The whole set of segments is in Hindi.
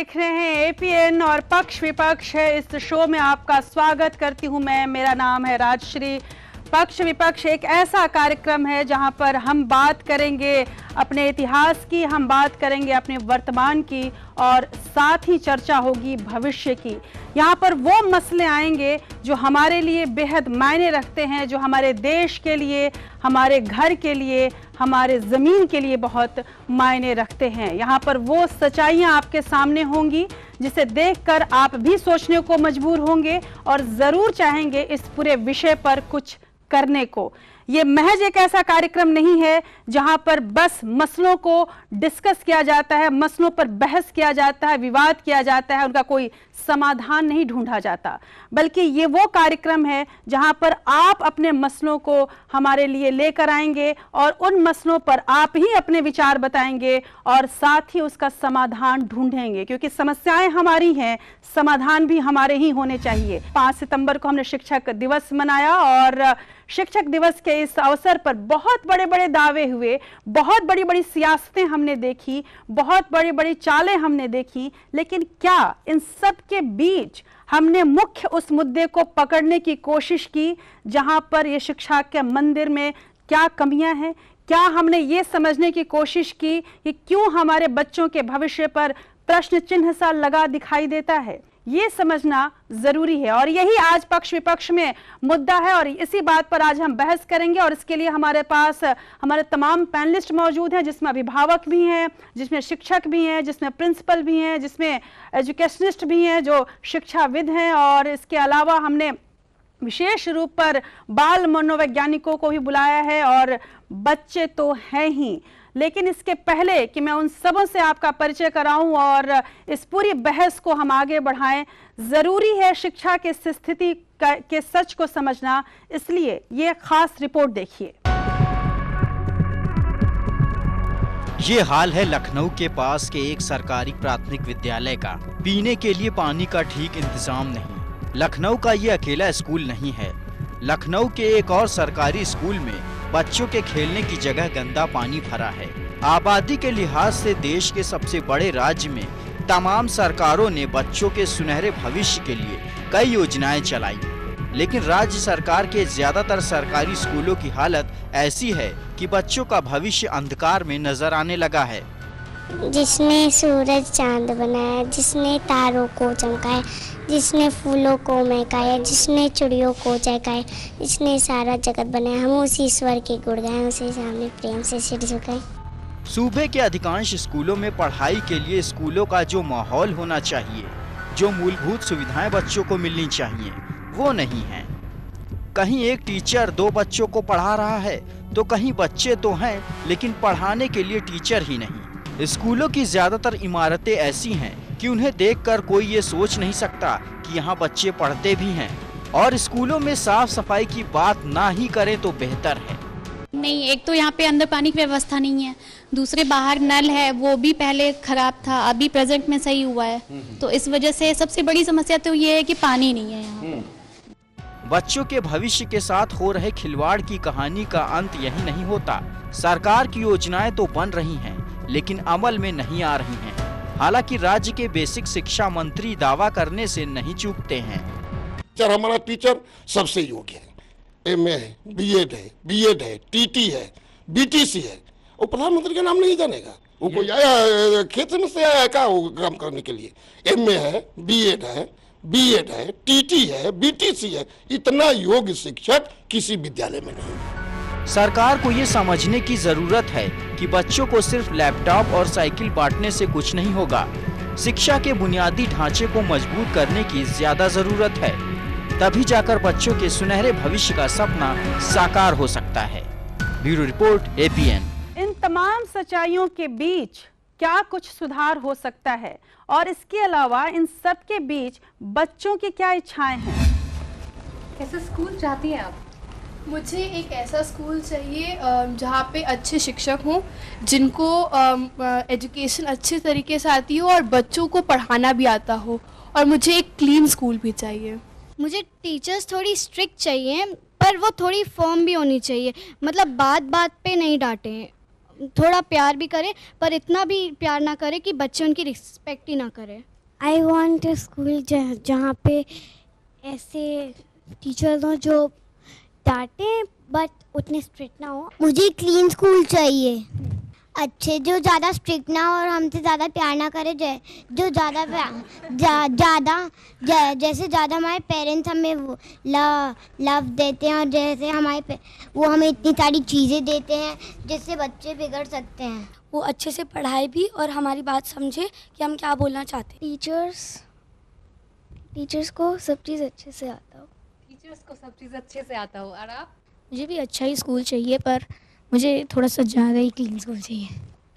देख रहे हैं एपीएन और पक्ष विपक्ष है इस शो में आपका स्वागत करती हूं मैं मेरा नाम है राजश्री पक्ष विपक्ष एक ऐसा कार्यक्रम है जहां पर हम बात करेंगे अपने इतिहास की हम बात करेंगे अपने वर्तमान की और साथ ही चर्चा होगी भविष्य की यहाँ पर वो मसले आएंगे जो हमारे लिए बेहद मायने रखते हैं जो हमारे देश के लिए हमारे घर के लिए हमारे ज़मीन के लिए बहुत मायने रखते हैं यहाँ पर वो सच्चाइयाँ आपके सामने होंगी जिसे देखकर आप भी सोचने को मजबूर होंगे और ज़रूर चाहेंगे इस पूरे विषय पर कुछ करने को ये महज एक ऐसा कार्यक्रम नहीं है जहां पर बस मसलों को डिस्कस किया जाता है मसलों पर बहस किया जाता है विवाद किया जाता है उनका कोई समाधान नहीं ढूंढा जाता बल्कि ये वो कार्यक्रम है जहां पर आप अपने मसलों को हमारे लिए लेकर आएंगे और उन मसलों पर आप ही अपने विचार बताएंगे और साथ ही उसका समाधान ढूंढेंगे क्योंकि समस्याएं हमारी हैं समाधान भी हमारे ही होने चाहिए पाँच सितंबर को हमने शिक्षक दिवस मनाया और शिक्षक दिवस के इस अवसर पर बहुत बड़े बड़े दावे हुए बहुत बड़ी बड़ी सियासतें हमने देखी बहुत बड़ी बड़ी चालें हमने देखी लेकिन क्या इन सब के बीच हमने मुख्य उस मुद्दे को पकड़ने की कोशिश की जहां पर ये शिक्षा के मंदिर में क्या कमियां हैं क्या हमने ये समझने की कोशिश की कि क्यों हमारे बच्चों के भविष्य पर प्रश्न चिन्ह सा लगा दिखाई देता है ये समझना जरूरी है और यही आज पक्ष विपक्ष में मुद्दा है और इसी बात पर आज हम बहस करेंगे और इसके लिए हमारे पास हमारे तमाम पैनलिस्ट मौजूद हैं जिसमें अभिभावक भी हैं जिसमें शिक्षक भी हैं जिसमें प्रिंसिपल भी हैं जिसमें एजुकेशनिस्ट भी हैं जो शिक्षाविद हैं और इसके अलावा हमने विशेष रूप पर बाल मनोवैज्ञानिकों को भी बुलाया है और बच्चे तो हैं ही लेकिन इसके पहले कि मैं उन सबों से आपका परिचय कराऊं और इस पूरी बहस को हम आगे बढ़ाएं ज़रूरी है शिक्षा के स्थिति के सच को समझना इसलिए ये खास रिपोर्ट देखिए ये हाल है लखनऊ के पास के एक सरकारी प्राथमिक विद्यालय का पीने के लिए पानी का ठीक इंतजाम नहीं लखनऊ का ये अकेला स्कूल नहीं है लखनऊ के एक और सरकारी स्कूल में बच्चों के खेलने की जगह गंदा पानी भरा है आबादी के लिहाज से देश के सबसे बड़े राज्य में तमाम सरकारों ने बच्चों के सुनहरे भविष्य के लिए कई योजनाएं चलाई लेकिन राज्य सरकार के ज्यादातर सरकारी स्कूलों की हालत ऐसी है कि बच्चों का भविष्य अंधकार में नजर आने लगा है जिसने सूरज चांद बनाया जिसने तारों को चमकाया जिसने फूलों को महकाया जिसने चिड़ियों को चहकाया जिसने सारा जगत बनाया हम उसी ईश्वर के गुड़ उसे सामने प्रेम से सिर झुकाए सूबे के अधिकांश स्कूलों में पढ़ाई के लिए स्कूलों का जो माहौल होना चाहिए जो मूलभूत सुविधाएं बच्चों को मिलनी चाहिए वो नहीं है कहीं एक टीचर दो बच्चों को पढ़ा रहा है तो कहीं बच्चे तो हैं लेकिन पढ़ाने के लिए टीचर ही नहीं स्कूलों की ज़्यादातर इमारतें ऐसी हैं कि उन्हें देखकर कोई ये सोच नहीं सकता कि यहाँ बच्चे पढ़ते भी हैं और स्कूलों में साफ सफाई की बात ना ही करें तो बेहतर है नहीं एक तो यहाँ पे अंदर पानी की व्यवस्था नहीं है दूसरे बाहर नल है वो भी पहले खराब था अभी प्रेजेंट में सही हुआ है हम्म, हम्म। तो इस वजह से सबसे बड़ी समस्या तो ये है कि पानी नहीं है यहाँ हम्म। बच्चों के भविष्य के साथ हो रहे खिलवाड़ की कहानी का अंत यही नहीं होता सरकार की योजनाएं तो बन रही हैं लेकिन अमल में नहीं आ रही हैं हालांकि राज्य के बेसिक शिक्षा मंत्री दावा करने से नहीं चूकते हैं टीचर हमारा टीचर सबसे योग्य है एम ए है बी एड है बी एड है टी टी है बी टी सी है वो प्रधानमंत्री का नाम नहीं जानेगा वो कोई आया खेत में से आया क्या काम करने के लिए एम ए है बी एड है बी एड है टी टी है बी टी सी है इतना योग्य शिक्षक किसी विद्यालय में नहीं सरकार को ये समझने की ज़रूरत है कि बच्चों को सिर्फ लैपटॉप और साइकिल बांटने से कुछ नहीं होगा शिक्षा के बुनियादी ढांचे को मजबूत करने की ज़्यादा ज़रूरत है तभी जाकर बच्चों के सुनहरे भविष्य का सपना साकार हो सकता है ब्यूरो रिपोर्ट एपीएन इन तमाम सच्चाइयों के बीच क्या कुछ सुधार हो सकता है और इसके अलावा इन सब के बीच बच्चों की क्या इच्छाएं हैं कैसे स्कूल जाती हैं आप मुझे एक ऐसा स्कूल चाहिए जहाँ पे अच्छे शिक्षक हों जिनको एजुकेशन अच्छे तरीके से आती हो और बच्चों को पढ़ाना भी आता हो और मुझे एक क्लीन स्कूल भी चाहिए मुझे टीचर्स थोड़ी स्ट्रिक्ट चाहिए पर वो थोड़ी फॉर्म भी होनी चाहिए मतलब बात बात पे नहीं डांटें थोड़ा प्यार भी करें पर इतना भी प्यार ना करें कि बच्चे उनकी रिस्पेक्ट ही ना करें आई वॉन्ट स्कूल जहाँ पे ऐसे टीचर्स हों जो डांटे बट उतने स्ट्रिक्ट ना हो मुझे क्लीन स्कूल चाहिए अच्छे जो ज़्यादा स्ट्रिक्ट ना हो और हमसे ज़्यादा प्यार ना करे जो जो ज़्यादा ज़्यादा जा, जैसे ज़्यादा हमारे पेरेंट्स हमें वो लव लव देते हैं और जैसे हमारे वो हमें इतनी सारी चीज़ें देते हैं जिससे बच्चे बिगड़ सकते हैं वो अच्छे से पढ़ाए भी और हमारी बात समझे कि हम क्या बोलना चाहते हैं टीचर्स टीचर्स को सब चीज़ अच्छे से आता हो कि उसको सब चीज़ अच्छे से आता हो और आप मुझे भी अच्छा ही स्कूल चाहिए पर मुझे थोड़ा सा ज़्यादा ही क्लीन स्कूल चाहिए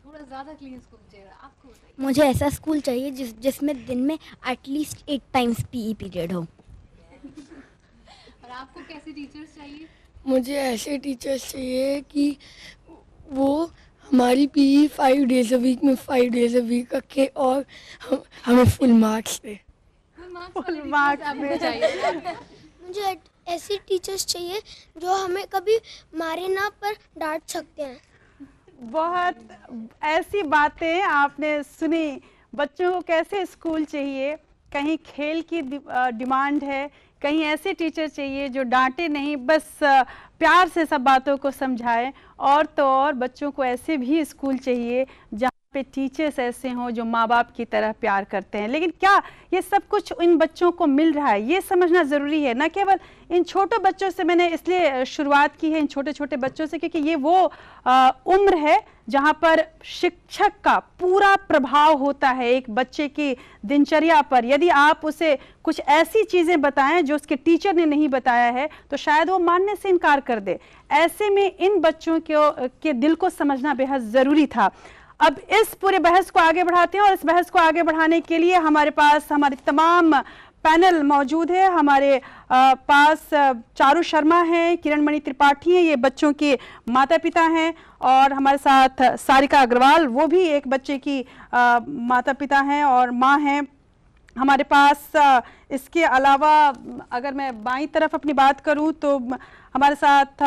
थोड़ा ज़्यादा क्लीन स्कूल चाहिए आपको मुझे ऐसा स्कूल चाहिए जिस जिसमें दिन में at least eight times PE period हो और आपको कैसे टीचर्स चाहिए मुझे ऐसे टीचर्स चाहिए कि वो हमारी P five days a week में फाइव डेज अ वीक रखे और हम हमें फुल मार्क्स दे फुल मार्क्स चाहिए मुझे ऐसी टीचर्स चाहिए जो हमें कभी मारे ना पर डांट सकते हैं बहुत ऐसी बातें आपने सुनी बच्चों को कैसे स्कूल चाहिए कहीं खेल की डिमांड है कहीं ऐसे टीचर चाहिए जो डांटे नहीं बस प्यार से सब बातों को समझाएं और तो और बच्चों को ऐसे भी स्कूल चाहिए जहाँ पे टीचर्स ऐसे हों जो माँ बाप की तरह प्यार करते हैं लेकिन क्या ये सब कुछ इन बच्चों को मिल रहा है ये समझना ज़रूरी है ना केवल इन छोटे बच्चों से मैंने इसलिए शुरुआत की है इन छोटे छोटे बच्चों से क्योंकि ये वो आ, उम्र है जहाँ पर शिक्षक का पूरा प्रभाव होता है एक बच्चे की दिनचर्या पर यदि आप उसे कुछ ऐसी चीज़ें बताएं जो उसके टीचर ने नहीं बताया है तो शायद वो मानने से इनकार कर दे ऐसे में इन बच्चों के, के दिल को समझना बेहद ज़रूरी था अब इस पूरे बहस को आगे बढ़ाते हैं और इस बहस को आगे बढ़ाने के लिए हमारे पास हमारे तमाम पैनल मौजूद है हमारे पास चारू शर्मा हैं किरण मणि त्रिपाठी हैं ये बच्चों के माता पिता हैं और हमारे साथ सारिका अग्रवाल वो भी एक बच्चे की आ, माता पिता हैं और माँ हैं हमारे पास इसके अलावा अगर मैं बाई तरफ अपनी बात करूं तो हमारे साथ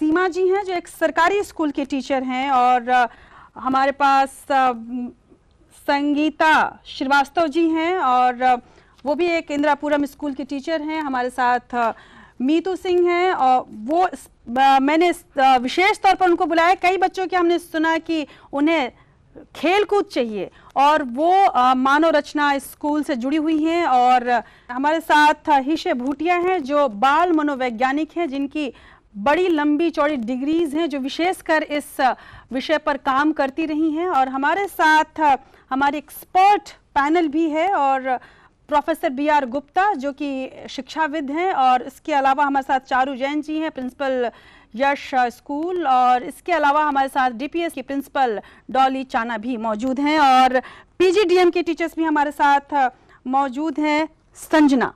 सीमा जी हैं जो एक सरकारी स्कूल के टीचर हैं और हमारे पास संगीता श्रीवास्तव जी हैं और वो भी एक इंदिरापुरम स्कूल के टीचर हैं हमारे साथ मीतू सिंह हैं और वो मैंने विशेष तौर पर उनको बुलाया कई बच्चों के हमने सुना कि उन्हें खेल कूद चाहिए और वो मानव रचना स्कूल से जुड़ी हुई हैं और हमारे साथ हिशे भूटिया हैं जो बाल मनोवैज्ञानिक हैं जिनकी बड़ी लंबी चौड़ी डिग्रीज हैं जो विशेषकर इस विषय पर काम करती रही हैं और हमारे साथ हमारे एक्सपर्ट पैनल भी है और प्रोफेसर बी आर गुप्ता जो कि शिक्षाविद हैं और इसके अलावा हमारे साथ चारू जैन जी हैं प्रिंसिपल यश स्कूल और इसके अलावा हमारे साथ डीपीएस की प्रिंसिपल डॉली चाना भी मौजूद हैं और पीजीडीएम के टीचर्स भी हमारे साथ मौजूद हैं संजना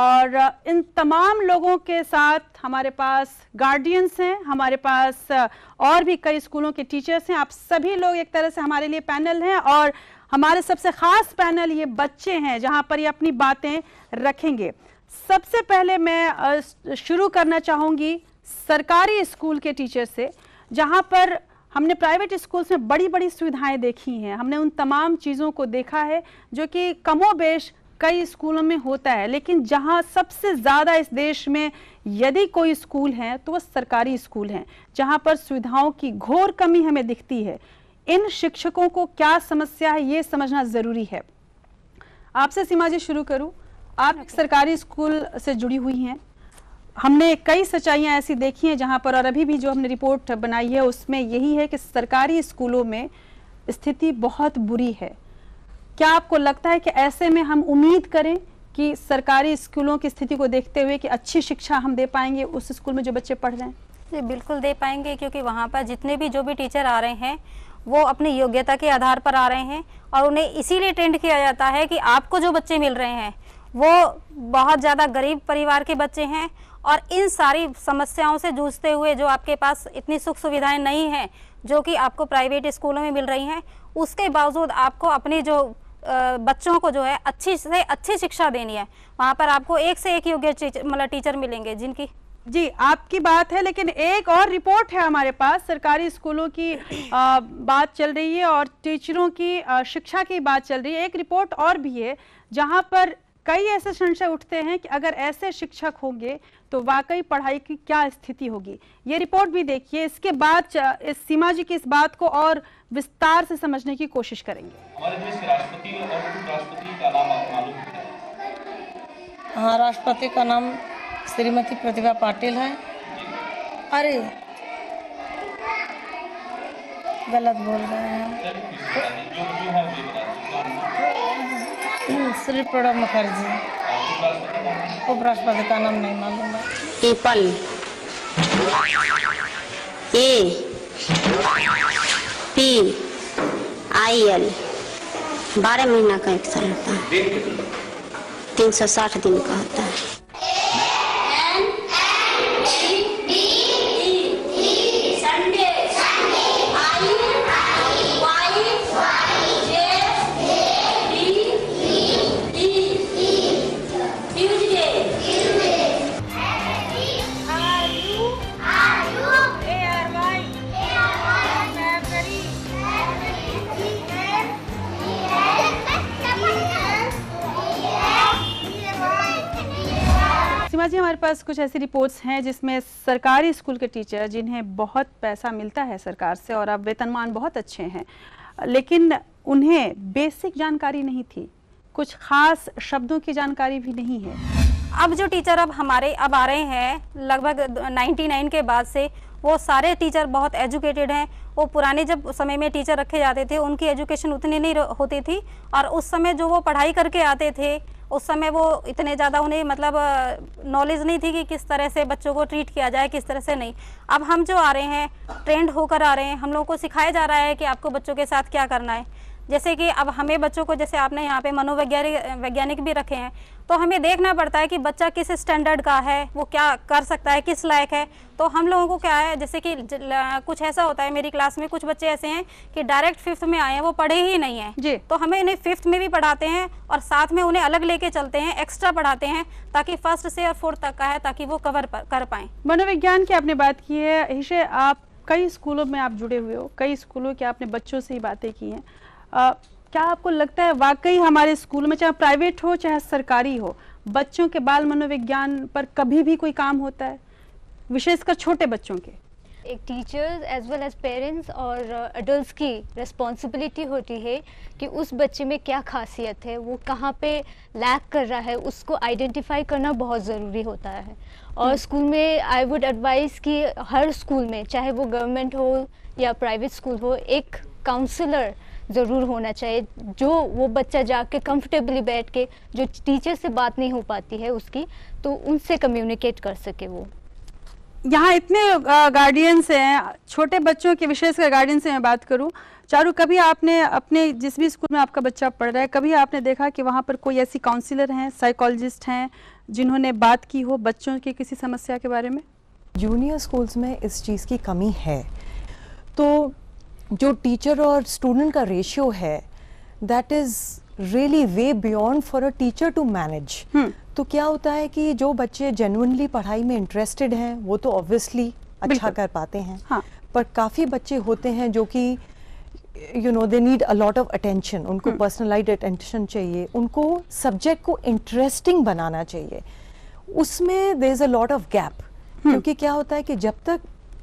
और इन तमाम लोगों के साथ हमारे पास गार्डियंस हैं हमारे पास और भी कई स्कूलों के टीचर्स हैं आप सभी लोग एक तरह से हमारे लिए पैनल हैं और हमारे सबसे ख़ास पैनल ये बच्चे हैं जहाँ पर ये अपनी बातें रखेंगे सबसे पहले मैं शुरू करना चाहूँगी सरकारी स्कूल के टीचर से जहाँ पर हमने प्राइवेट स्कूल्स में बड़ी बड़ी सुविधाएं देखी हैं हमने उन तमाम चीज़ों को देखा है जो कि कमोबेश कई स्कूलों में होता है लेकिन जहां सबसे ज़्यादा इस देश में यदि कोई स्कूल है तो वह सरकारी स्कूल हैं जहां पर सुविधाओं की घोर कमी हमें दिखती है इन शिक्षकों को क्या समस्या है ये समझना ज़रूरी है आपसे सीमा जी शुरू करूँ आप एक सरकारी स्कूल से जुड़ी हुई हैं हमने कई सच्चाइयाँ ऐसी देखी हैं जहाँ पर और अभी भी जो हमने रिपोर्ट बनाई है उसमें यही है कि सरकारी स्कूलों में स्थिति बहुत बुरी है क्या आपको लगता है कि ऐसे में हम उम्मीद करें कि सरकारी स्कूलों की स्थिति को देखते हुए कि अच्छी शिक्षा हम दे पाएंगे उस स्कूल में जो बच्चे पढ़ रहे हैं जी बिल्कुल दे पाएंगे क्योंकि वहाँ पर जितने भी जो भी टीचर आ रहे हैं वो अपनी योग्यता के आधार पर आ रहे हैं और उन्हें इसीलिए ट्रेंड किया जाता है कि आपको जो बच्चे मिल रहे हैं वो बहुत ज़्यादा गरीब परिवार के बच्चे हैं और इन सारी समस्याओं से जूझते हुए जो आपके पास इतनी सुख सुविधाएं नहीं हैं जो कि आपको प्राइवेट स्कूलों में मिल रही हैं उसके बावजूद आपको अपनी जो बच्चों को जो है अच्छी से अच्छी शिक्षा देनी है वहाँ पर आपको एक से एक योग्य मतलब टीचर मिलेंगे जिनकी जी आपकी बात है लेकिन एक और रिपोर्ट है हमारे पास सरकारी स्कूलों की आ, बात चल रही है और टीचरों की आ, शिक्षा की बात चल रही है एक रिपोर्ट और भी है जहां पर कई ऐसे संशय उठते हैं कि अगर ऐसे शिक्षक होंगे तो वाकई पढ़ाई की क्या स्थिति होगी ये रिपोर्ट भी देखिए इसके बाद इस सीमा जी की इस बात को और विस्तार से समझने की कोशिश करेंगे हाँ राष्ट्रपति का नाम श्रीमती प्रतिभा पाटिल है अरे गलत बोल रहे हैं श्री प्रणब मुखर्जी वो बृहस्पति का नाम नहीं मालूम है पीपल ए पी आई एल बारह महीना का एक साल होता है तीन सौ साठ दिन का होता है पास कुछ ऐसी रिपोर्ट्स हैं जिसमें सरकारी स्कूल के टीचर जिन्हें बहुत पैसा मिलता है सरकार से और अब वेतनमान बहुत अच्छे हैं लेकिन उन्हें बेसिक जानकारी नहीं थी कुछ खास शब्दों की जानकारी भी नहीं है अब जो टीचर अब हमारे अब आ रहे हैं लगभग 99 के बाद से वो सारे टीचर बहुत एजुकेटेड हैं वो पुराने जब समय में टीचर रखे जाते थे उनकी एजुकेशन उतनी नहीं होती थी और उस समय जो वो पढ़ाई करके आते थे उस समय वो इतने ज़्यादा उन्हें मतलब नॉलेज नहीं थी कि किस तरह से बच्चों को ट्रीट किया जाए किस तरह से नहीं अब हम जो आ रहे हैं ट्रेंड होकर आ रहे हैं हम लोगों को सिखाया जा रहा है कि आपको बच्चों के साथ क्या करना है जैसे कि अब हमें बच्चों को जैसे आपने यहाँ पे मनोवैज्ञानिक वैज्ञानिक भी रखे हैं तो हमें देखना पड़ता है कि बच्चा किस स्टैंडर्ड का है वो क्या कर सकता है किस लायक है तो हम लोगों को क्या है जैसे कि कुछ ऐसा होता है मेरी क्लास में कुछ बच्चे ऐसे हैं कि डायरेक्ट फिफ्थ में आए हैं वो पढ़े ही नहीं हैं जी तो हमें इन्हें फिफ्थ में भी पढ़ाते हैं और साथ में उन्हें अलग लेके चलते हैं एक्स्ट्रा पढ़ाते हैं ताकि फर्स्ट से और फोर्थ तक का है ताकि वो कवर कर पाए मनोविज्ञान की आपने बात की है हिशे आप कई स्कूलों में आप जुड़े हुए हो कई स्कूलों के आपने बच्चों से ही बातें की हैं आ, क्या आपको लगता है वाकई हमारे स्कूल में चाहे प्राइवेट हो चाहे सरकारी हो बच्चों के बाल मनोविज्ञान पर कभी भी कोई काम होता है विशेषकर छोटे बच्चों के एक teachers as well as parents और अडल्ट uh, की रिस्पॉन्सिबिलिटी होती है कि उस बच्चे में क्या खासियत है वो कहाँ पे लैक कर रहा है उसको आइडेंटिफाई करना बहुत ज़रूरी होता है और हम्म। स्कूल में आई वुड एडवाइस कि हर स्कूल में चाहे वो गवर्नमेंट हो या प्राइवेट स्कूल हो एक काउंसलर ज़रूर होना चाहिए जो वो बच्चा जाके कंफर्टेबली बैठ के जो टीचर से बात नहीं हो पाती है उसकी तो उनसे कम्युनिकेट कर सके वो यहाँ इतने गार्डियंस हैं छोटे बच्चों के विशेषकर गार्डियन से मैं बात करूँ चारू कभी आपने अपने जिस भी स्कूल में आपका बच्चा पढ़ रहा है कभी आपने देखा कि वहाँ पर कोई ऐसी काउंसिलर हैं साइकोलॉजिस्ट हैं जिन्होंने बात की हो बच्चों की किसी समस्या के बारे में जूनियर स्कूल्स में इस चीज़ की कमी है तो जो टीचर और स्टूडेंट का रेशियो है that is really way beyond for a teacher to manage तो क्या होता है कि जो बच्चे जेनुअनली पढ़ाई में इंटरेस्टेड हैं वो तो ऑब्वियसली अच्छा कर पाते हैं हाँ. पर काफ़ी बच्चे होते हैं जो कि you know they need a lot of attention उनको पर्सनलाइज hmm. अटेंशन चाहिए उनको सब्जेक्ट को इंटरेस्टिंग बनाना चाहिए उसमें there is a lot of gap क्योंकि क्या होता है कि जब तक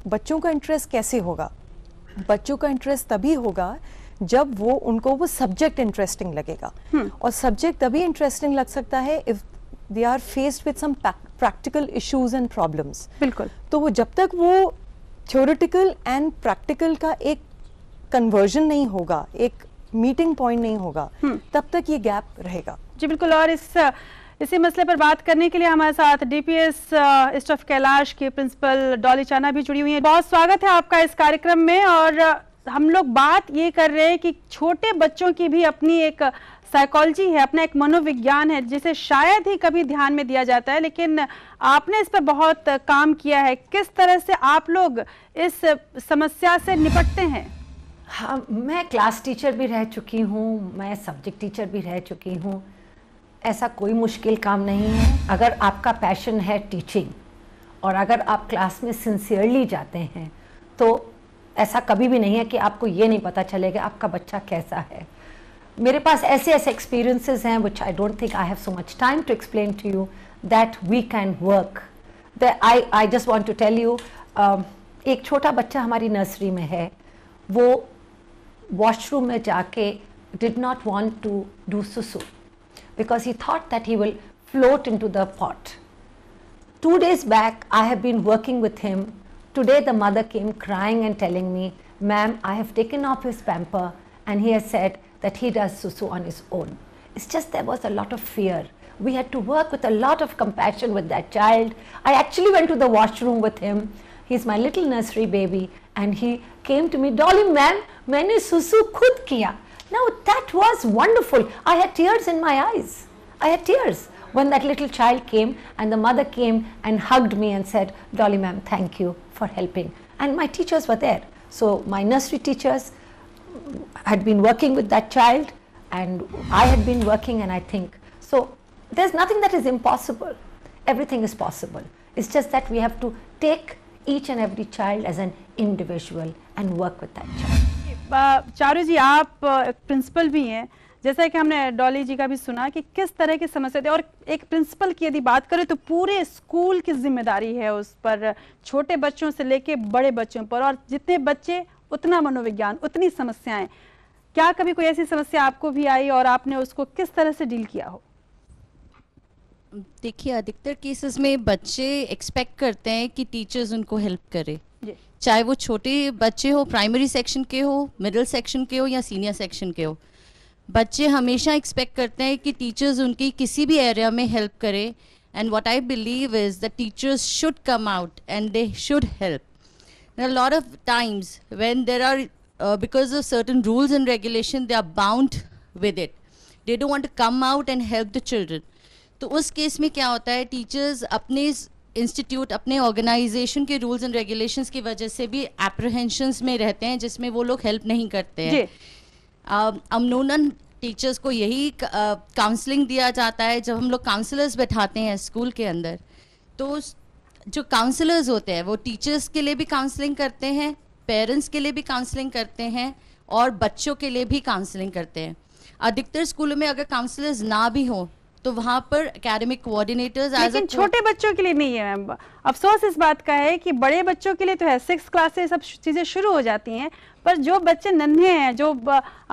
बच्चों का इंटरेस्ट कैसे होगा बच्चों का इंटरेस्ट तभी होगा जब वो उनको वो सब्जेक्ट इंटरेस्टिंग लगेगा हम्म। और सब्जेक्ट तभी इंटरेस्टिंग लग सकता है if they are faced with some practical issues and problems बिल्कुल तो वो जब तक वो थ्योरेटिकल एंड प्रैक्टिकल का एक कन्वर्जन नहीं होगा एक मीटिंग पॉइंट नहीं होगा हम्म। तब तक ये गैप रहेगा जी बिल्कुल और इस इसी मसले पर बात करने के लिए हमारे साथ डीपीएस स्टफ कैलाश के प्रिंसिपल डॉली चाना भी जुड़ी हुई है बहुत स्वागत है आपका इस कार्यक्रम में और हम लोग बात ये कर रहे हैं कि छोटे बच्चों की भी अपनी एक साइकोलॉजी है अपना एक मनोविज्ञान है जिसे शायद ही कभी ध्यान में दिया जाता है लेकिन आपने इस पर बहुत काम किया है किस तरह से आप लोग इस समस्या से निपटते हैं हाँ मैं क्लास टीचर भी रह चुकी हूँ मैं सब्जेक्ट टीचर भी रह चुकी हूँ ऐसा कोई मुश्किल काम नहीं है अगर आपका पैशन है टीचिंग और अगर आप क्लास में सिंसियरली जाते हैं तो ऐसा कभी भी नहीं है कि आपको ये नहीं पता चलेगा आपका बच्चा कैसा है मेरे पास ऐसे ऐसे एक्सपीरियंसेस हैं which I don't think I have so much time to explain to you that we can work the I I just want to tell you एक छोटा बच्चा हमारी नर्सरी में है वो वॉशरूम में जाके did not want to do सुसू because he thought that he will float into the pot. Two days back, I have been working with him. Today, the mother came crying and telling me, Ma'am, I have taken off his pamper and he has said that he does susu on his own. It's just there was a lot of fear. We had to work with a lot of compassion with that child. I actually went to the washroom with him. He's my little nursery baby and he came to me, Dolly ma'am, मैंने susu खुद किया now that was wonderful. I had tears in my eyes. I had tears when that little child came and the mother came and hugged me and said, Dolly ma'am, thank you for helping. And my teachers were there. So my nursery teachers had been working with that child and I had been working and I think. So there's nothing that is impossible. Everything is possible. It's just that we have to take each and every child as an individual and work with that child. Charu जी आप प्रिंसिपल भी हैं जैसा कि हमने डॉली जी का भी सुना कि किस तरह की समस्या थी और एक प्रिंसिपल की यदि बात करें तो पूरे स्कूल की जिम्मेदारी है उस पर छोटे बच्चों से लेके बड़े बच्चों पर और जितने बच्चे उतना मनोविज्ञान उतनी समस्याएं क्या कभी कोई ऐसी समस्या आपको भी आई और आपने उसको किस तरह से डील किया हो देखिए अधिकतर केसेस में बच्चे एक्सपेक्ट करते हैं कि टीचर्स उनको हेल्प करें चाहे वो छोटे बच्चे हो प्राइमरी सेक्शन के हो मिडिल सेक्शन के हो या सीनियर सेक्शन के हो बच्चे हमेशा एक्सपेक्ट करते हैं कि टीचर्स उनकी किसी भी एरिया में हेल्प करें and what I believe is the teachers should come out and they should help lot of times when there are because of certain rules and regulation they are bound with it they don't want come out and help the the तो उस केस में क्या होता है टीचर्स अपने इंस्टीट्यूट अपने ऑर्गेनाइजेशन के रूल्स एंड रेगुलेशंस की वजह से भी एप्रहेंशंस में रहते हैं जिसमें वो लोग हेल्प नहीं करते हैं अमनूनन टीचर्स को यही काउंसलिंग दिया जाता है जब हम लोग काउंसलर्स बैठाते हैं स्कूल के अंदर तो जो काउंसलर्स होते हैं वो टीचर्स के लिए भी काउंसलिंग करते हैं पेरेंट्स के लिए भी काउंसलिंग करते हैं और बच्चों के लिए भी काउंसलिंग करते हैं अधिकतर स्कूलों में अगर काउंसलर्स ना भी हों तो वहाँ पर एकेडमिक कोऑर्डिनेटर्स लेकिन छोटे बच्चों के लिए नहीं है मैम अफसोस इस बात का है कि बड़े बच्चों के लिए तो है सिक्स क्लास से सब चीज़ें शुरू हो जाती हैं पर जो बच्चे नन्हे हैं जो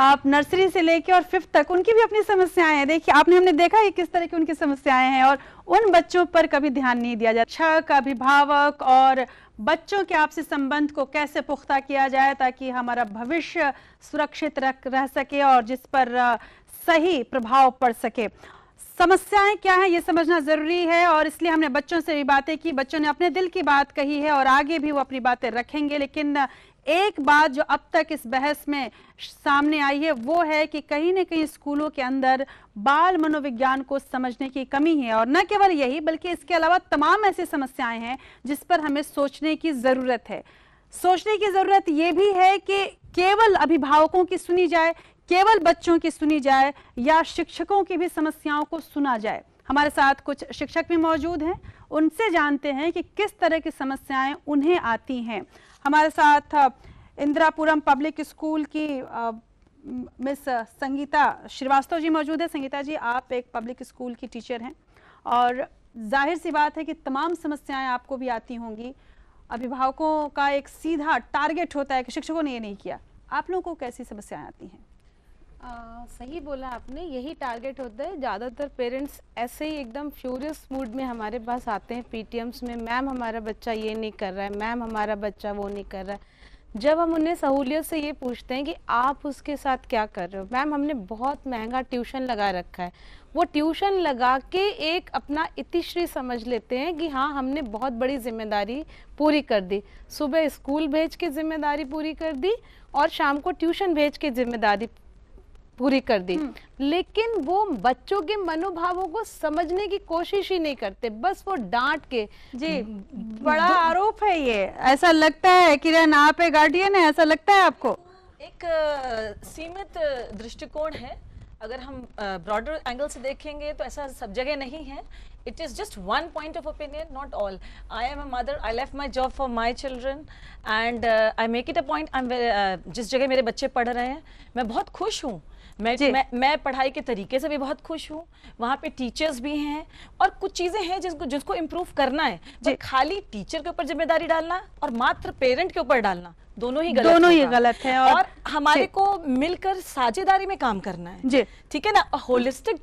आप नर्सरी से लेके और फिफ्थ तक उनकी भी अपनी समस्याएं हैं देखिए आपने हमने देखा है किस तरह की उनकी समस्याएं हैं और उन बच्चों पर कभी ध्यान नहीं दिया जाता शिक्षक अभिभावक और बच्चों के आपसी संबंध को कैसे पुख्ता किया जाए ताकि हमारा भविष्य सुरक्षित रह सके और जिस पर सही प्रभाव पड़ सके समस्याएं क्या है ये समझना जरूरी है और इसलिए हमने बच्चों से भी बातें की बच्चों ने अपने दिल की बात कही है और आगे भी वो अपनी बातें रखेंगे लेकिन एक बात जो अब तक इस बहस में सामने आई है वो है कि कहीं ना कहीं स्कूलों के अंदर बाल मनोविज्ञान को समझने की कमी है और न केवल यही बल्कि इसके अलावा तमाम ऐसी समस्याएं हैं जिस पर हमें सोचने की ज़रूरत है सोचने की ज़रूरत यह भी है कि केवल अभिभावकों की सुनी जाए केवल बच्चों की सुनी जाए या शिक्षकों की भी समस्याओं को सुना जाए हमारे साथ कुछ शिक्षक भी मौजूद हैं उनसे जानते हैं कि किस तरह की समस्याएं उन्हें आती हैं हमारे साथ इंदिरापुरम पब्लिक स्कूल की मिस संगीता श्रीवास्तव जी मौजूद है संगीता जी आप एक पब्लिक स्कूल की टीचर हैं और जाहिर सी बात है कि तमाम समस्याएं आपको भी आती होंगी अभिभावकों का एक सीधा टारगेट होता है कि शिक्षकों ने ये नहीं किया आप लोगों को कैसी समस्याएं आती हैं आ, सही बोला आपने यही टारगेट होता है ज़्यादातर पेरेंट्स ऐसे ही एकदम फ्यूरियस मूड में हमारे पास आते हैं पी में मैम हमारा बच्चा ये नहीं कर रहा है मैम हमारा बच्चा वो नहीं कर रहा है जब हम उन्हें सहूलियत से ये पूछते हैं कि आप उसके साथ क्या कर रहे हो मैम हमने बहुत महंगा ट्यूशन लगा रखा है वो ट्यूशन लगा के एक अपना इतिश्री समझ लेते हैं कि हाँ हमने बहुत बड़ी जिम्मेदारी पूरी कर दी सुबह स्कूल भेज के जिम्मेदारी पूरी कर दी और शाम को ट्यूशन भेज के जिम्मेदारी पूरी कर दी हम्म। लेकिन वो बच्चों के मनोभावों को समझने की कोशिश ही नहीं करते बस वो डांट के जी बड़ा आरोप है ये ऐसा लगता है किरण आप है गार्डियन है ऐसा लगता है आपको एक सीमित दृष्टिकोण है अगर हम ब्रॉडर एंगल से देखेंगे तो ऐसा सब जगह नहीं है it is just one point of opinion not all I am a mother I leave my job for my children and I make it a point जिस जगह मेरे बच्चे पढ़ रहे हैं मैं बहुत खुश हूँ मैं मैं मैं पढ़ाई के तरीके से भी बहुत खुश हूँ वहाँ पे टीचर्स भी हैं और कुछ चीज़ें हैं जिसको जिसको इम्प्रूव करना है खाली टीचर के ऊपर जिम्मेदारी डालना और मात्र पेरेंट के ऊपर डालना दोनों ही गलत दोनों ही गलत है और, और हमारे को मिलकर साझेदारी में काम करना है जी ठीक है ना holistic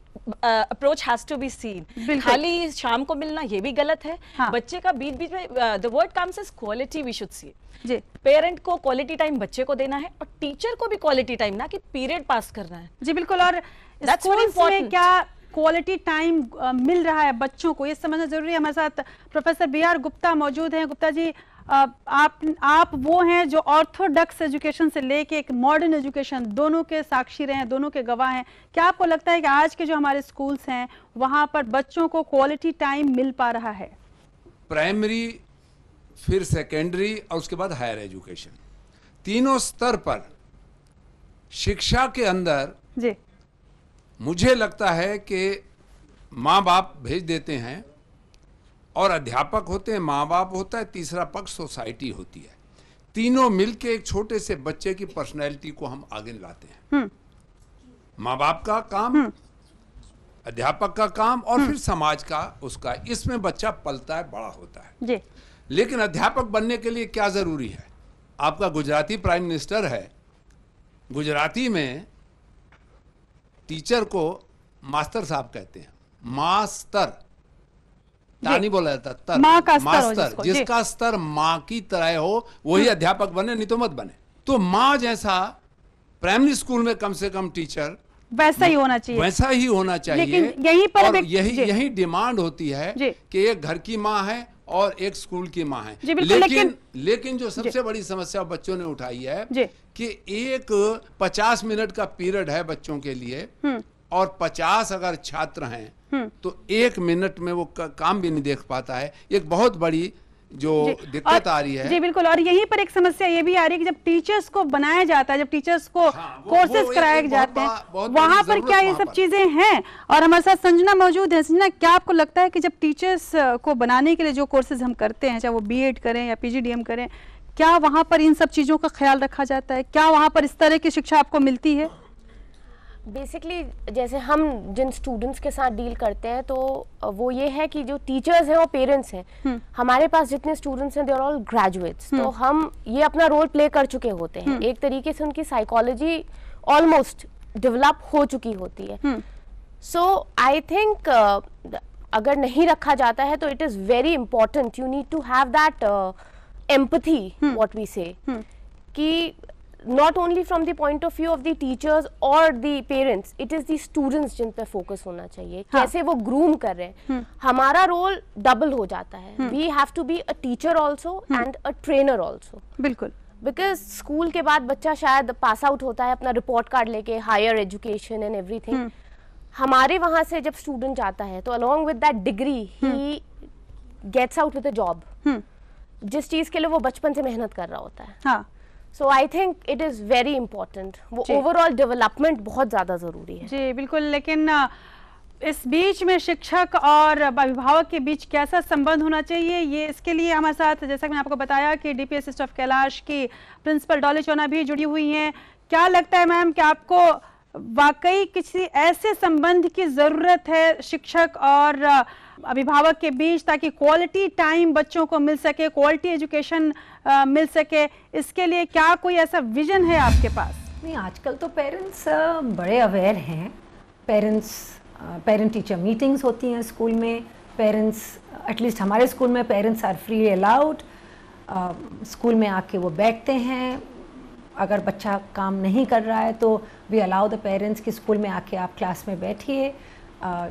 approach has to be seen खाली शाम को मिलना ये भी गलत है हाँ. बच्चे का बीच बीच में the word comes is quality we should see जी पेरेंट को क्वालिटी टाइम बच्चे को देना है और टीचर को भी क्वालिटी टाइम ना कि पीरियड पास करना है जी बिल्कुल और में क्या क्वालिटी टाइम uh, मिल रहा है बच्चों को ये समझना जरूरी है हमारे साथ प्रोफेसर बी आर गुप्ता मौजूद हैं गुप्ता जी आप आप वो हैं जो ऑर्थोडॉक्स एजुकेशन से लेके एक मॉडर्न एजुकेशन दोनों के साक्षी रहे हैं दोनों के गवाह हैं क्या आपको लगता है कि आज के जो हमारे स्कूल्स हैं वहाँ पर बच्चों को क्वालिटी टाइम मिल पा रहा है प्राइमरी फिर सेकेंडरी और उसके बाद हायर एजुकेशन तीनों स्तर पर शिक्षा के अंदर जी मुझे लगता है कि माँ बाप भेज देते हैं और अध्यापक होते हैं माँ बाप होता है तीसरा पक्ष सोसाइटी होती है तीनों मिलके एक छोटे से बच्चे की पर्सनैलिटी को हम आगे लाते हैं हम्म। माँ बाप का काम हम्म। अध्यापक का काम और हम्म। फिर समाज का उसका इसमें बच्चा पलता है बड़ा होता है जी। लेकिन अध्यापक बनने के लिए क्या जरूरी है आपका गुजराती प्राइम मिनिस्टर है गुजराती में टीचर को मास्टर साहब कहते हैं मास्तर नहीं बोला जाता तर माँ का मास्टर जिसका स्तर माँ की तरह हो वही हम्म। अध्यापक बने नहीं तो मत बने तो माँ जैसा प्राइमरी स्कूल में कम से कम टीचर वैसा ही होना चाहिए वैसा ही होना चाहिए लेकिन यही पर और यही यही डिमांड होती है कि एक घर की माँ है और एक स्कूल की माँ है लेकिन, लेकिन लेकिन जो सबसे बड़ी समस्या बच्चों ने उठाई है कि एक पचास मिनट का पीरियड है बच्चों के लिए हम्म। और पचास अगर छात्र हैं हम्म। तो एक मिनट में वो का, काम भी नहीं देख पाता है एक बहुत बड़ी जो दिक्कत आ रही है जी बिल्कुल और यहीं पर एक समस्या ये भी आ रही है कि जब टीचर्स को बनाया जाता है जब टीचर्स को हाँ, कोर्सेज कराए जाते हैं वहाँ पर क्या ये सब चीजें हैं और हमारे साथ संजना मौजूद है संजना क्या आपको लगता है कि जब टीचर्स को बनाने के लिए जो कोर्सेज हम करते हैं चाहे वो बी करें या पी करें क्या वहाँ पर इन सब चीज़ों का ख्याल रखा जाता है क्या वहाँ पर इस तरह की शिक्षा आपको मिलती है बेसिकली जैसे हम जिन स्टूडेंट्स के साथ डील करते हैं तो वो ये है कि जो टीचर्स हैं और पेरेंट्स हैं हम्म। हमारे पास जितने स्टूडेंट्स हैं दे आर ऑल ग्रेजुएट्स तो हम्म। हम ये अपना रोल प्ले कर चुके होते हैं हम्म। एक तरीके से उनकी साइकोलॉजी ऑलमोस्ट डेवलप हो चुकी होती है सो आई थिंक अगर नहीं रखा जाता है तो it is very important you need to have that empathy what we say कि not only from the point of view of the teachers or the parents it is the students जिन पे focus होना चाहिए हाँ. कैसे वो groom कर रहे हैं hmm. हमारा role double हो जाता है hmm. we have to be a teacher also hmm. and a trainer also बिल्कुल बिकॉज स्कूल के बाद बच्चा शायद पास आउट होता है अपना रिपोर्ट कार्ड लेके हायर एजुकेशन एंड एवरीथिंग हमारे वहां से जब स्टूडेंट जाता है तो अलॉन्ग विद दैट डिग्री ही gets out with a job जिस चीज़ के लिए वो बचपन से मेहनत कर रहा होता है हाँ. So I think it is very important वो ओवरऑल डेवलपमेंट बहुत ज़्यादा ज़रूरी है जी बिल्कुल लेकिन इस बीच में शिक्षक और अभिभावक के बीच कैसा संबंध होना चाहिए ये इसके लिए हमारे साथ जैसा कि मैंने आपको बताया कि डी एस ऑफ कैलाश की प्रिंसिपल डॉली चौना भी जुड़ी हुई हैं क्या लगता है मैम कि आपको वाकई किसी ऐसे संबंध की ज़रूरत है शिक्षक और अभिभावक के बीच ताकि क्वालिटी टाइम बच्चों को मिल सके क्वालिटी एजुकेशन मिल सके इसके लिए क्या कोई ऐसा विजन है आपके पास नहीं आजकल तो पेरेंट्स बड़े अवेयर हैं पेरेंट्स पेरेंट टीचर मीटिंग्स होती हैं स्कूल में पेरेंट्स एटलीस्ट हमारे स्कूल में parents are free allowed school में आके वो बैठते हैं अगर बच्चा काम नहीं कर रहा है तो वी अलाउ द पेरेंट्स कि स्कूल में आके आप क्लास में बैठिए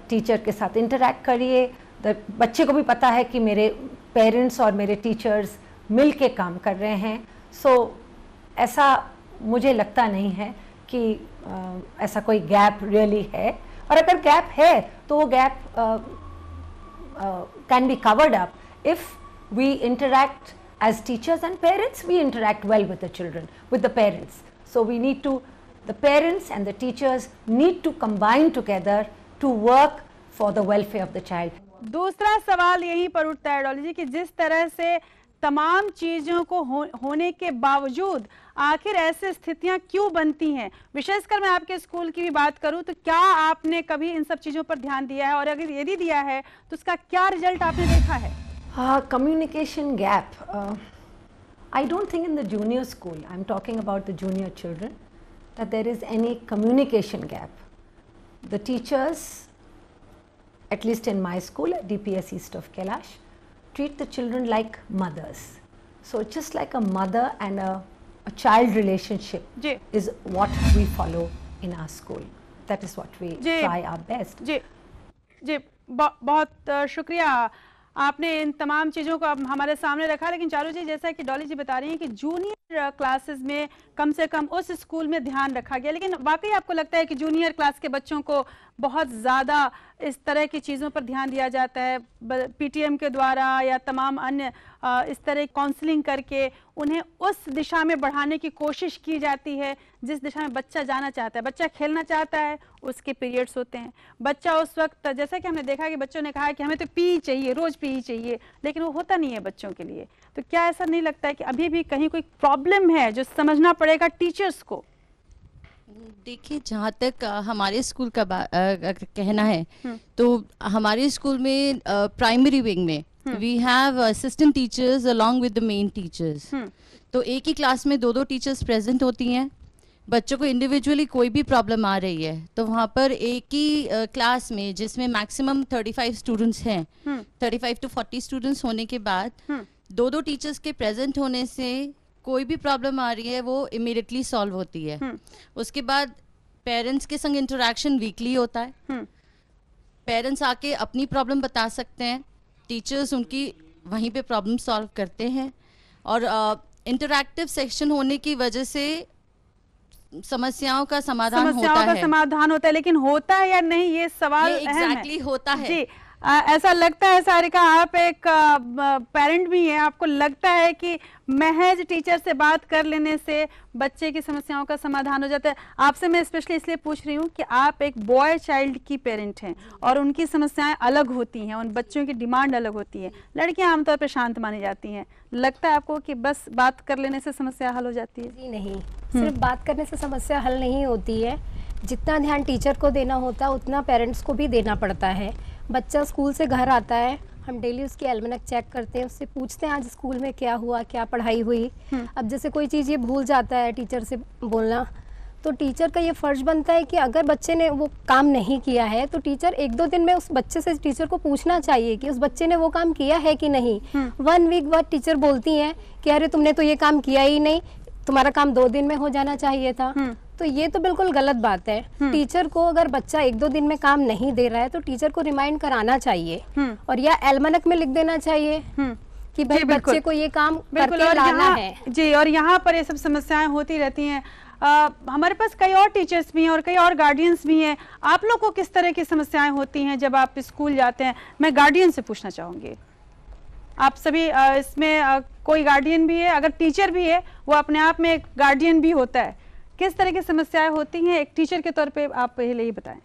टीचर के साथ इंटरेक्ट करिए तो बच्चे को भी पता है कि मेरे पेरेंट्स और मेरे टीचर्स मिल के काम कर रहे हैं सो so, ऐसा मुझे लगता नहीं है कि आ, ऐसा कोई गैप रियली है और अगर गैप है तो वो gap can be covered up if we interact as teachers and parents we interact well with the children with the parents so we need to the parents and the teachers need to combine together to work for the welfare of the child दूसरा सवाल यहीं पर उठता है डॉली कि जिस तरह से तमाम चीज़ों को हो, होने के बावजूद आखिर ऐसी स्थितियां क्यों बनती हैं विशेषकर मैं आपके स्कूल की भी बात करूं तो क्या आपने कभी इन सब चीज़ों पर ध्यान दिया है और अगर यदि दिया है तो उसका क्या रिजल्ट आपने देखा है communication gap I don't think in the junior school I am talking about the junior children that there is any communication gap the teachers at least in my school, DPS East of Kailash, treat the children like mothers. So just like a mother and a, a child relationship is what we follow in our school. That is what we try our best. जी जी बहुत shukriya. आपने इन तमाम चीज़ों को हमारे सामने रखा लेकिन चारू जी जैसा कि डॉली जी बता रही हैं कि जूनियर क्लासेस में कम से कम उस स्कूल में ध्यान रखा गया लेकिन वाकई आपको लगता है कि जूनियर क्लास के बच्चों को बहुत ज़्यादा इस तरह की चीज़ों पर ध्यान दिया जाता है पीटीएम के द्वारा या तमाम अन्य इस तरह काउंसलिंग करके उन्हें उस दिशा में बढ़ाने की कोशिश की जाती है जिस दिशा में बच्चा जाना चाहता है बच्चा खेलना चाहता है उसके पीरियड्स होते हैं बच्चा उस वक्त जैसा कि हमने देखा कि बच्चों ने कहा कि हमें तो पी चाहिए रोज़ पी चाहिए लेकिन वो होता नहीं है बच्चों के लिए तो क्या ऐसा नहीं लगता है कि अभी भी कहीं कोई प्रॉब्लम है जो समझना पड़ेगा टीचर्स को देखिए जहाँ तक हमारे स्कूल का आ, कहना है हम्म। तो हमारे स्कूल में प्राइमरी विंग में we have assistant teachers along with the main teachers तो एक ही क्लास में दो दो टीचर्स प्रेजेंट होती हैं बच्चों को इंडिविजुअली कोई भी प्रॉब्लम आ रही है तो वहाँ पर एक ही क्लास में जिसमें मैक्सिमम 35 स्टूडेंट्स हैं 35 टू 40 स्टूडेंट्स होने के बाद दो दो टीचर्स के प्रेजेंट होने से कोई भी प्रॉब्लम आ रही है वो इमिडिएटली सॉल्व होती है hmm. उसके बाद पेरेंट्स के संग इंटरेक्शन वीकली होता है पेरेंट्स hmm. आके अपनी प्रॉब्लम बता सकते हैं टीचर्स उनकी वहीं पे प्रॉब्लम सॉल्व करते हैं और इंटरैक्टिव सेक्शन होने की वजह से समस्याओं का समाधान समस्याओं होता का है। समाधान होता है लेकिन होता है या नहीं ये सवाल एग्जैक्टली exactly होता है जी आ, ऐसा लगता है सारिका आप एक पेरेंट भी हैं आपको लगता है कि महज टीचर से बात कर लेने से बच्चे की समस्याओं का समाधान हो जाता है आपसे मैं स्पेशली इसलिए पूछ रही हूँ कि आप एक बॉय चाइल्ड की पेरेंट हैं और उनकी समस्याएं अलग होती हैं उन बच्चों की डिमांड अलग होती है लड़कियाँ आमतौर पर शांत मानी जाती हैं लगता है आपको कि बस बात कर लेने से समस्या हल हो जाती है जी नहीं हम्म। सिर्फ बात करने से समस्या हल नहीं होती है जितना ध्यान टीचर को देना होता है उतना पेरेंट्स को भी देना पड़ता है बच्चा स्कूल से घर आता है हम डेली उसकी एलमनक चेक करते हैं उससे पूछते हैं आज स्कूल में क्या हुआ क्या पढ़ाई हुई हम्म। अब जैसे कोई चीज़ ये भूल जाता है टीचर से बोलना तो टीचर का ये फ़र्ज बनता है कि अगर बच्चे ने वो काम नहीं किया है तो टीचर एक दो दिन में उस बच्चे से टीचर को पूछना चाहिए कि उस बच्चे ने वो काम किया है कि नहीं वन हम्म। वीक बाद टीचर बोलती हैं कि अरे तुमने तो ये काम किया ही नहीं तुम्हारा काम दो दिन में हो जाना चाहिए था हम्म। तो ये तो बिल्कुल गलत बात है हम्म। टीचर को अगर बच्चा एक दो दिन में काम नहीं दे रहा है तो टीचर को रिमाइंड कराना चाहिए हम्म। और या एलमनक में लिख देना चाहिए हम्म। कि भाई बच्चे को ये काम बिल्कुल और लाना है जी और यहाँ पर ये सब समस्याएं होती रहती हैं हमारे पास कई और टीचर्स भी हैं और कई और गार्डियंस भी हैं आप लोग को किस तरह की समस्याएं होती हैं जब आप स्कूल जाते हैं मैं गार्डियन से पूछना चाहूंगी आप सभी इसमें कोई गार्डियन भी है अगर टीचर भी है वो अपने आप में एक गार्डियन भी होता है किस तरह की समस्याएं होती हैं एक टीचर के तौर पे आप पहले ही बताएं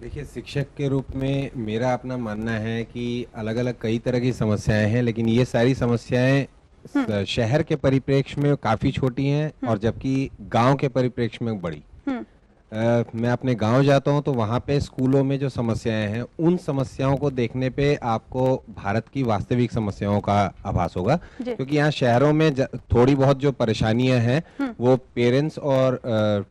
देखिए शिक्षक के रूप में मेरा अपना मानना है कि अलग अलग कई तरह की समस्याएं हैं लेकिन ये सारी समस्याएं हम्म। शहर के परिप्रेक्ष्य में काफी छोटी हैं हम्म। और जबकि गांव के परिप्रेक्ष्य में बड़ी हम्म। आ, मैं अपने गांव जाता हूं तो वहां पे स्कूलों में जो समस्याएं हैं उन समस्याओं को देखने पे आपको भारत की वास्तविक समस्याओं का आभास होगा क्योंकि यहाँ शहरों में थोड़ी बहुत जो परेशानियां हैं हम्म। वो पेरेंट्स और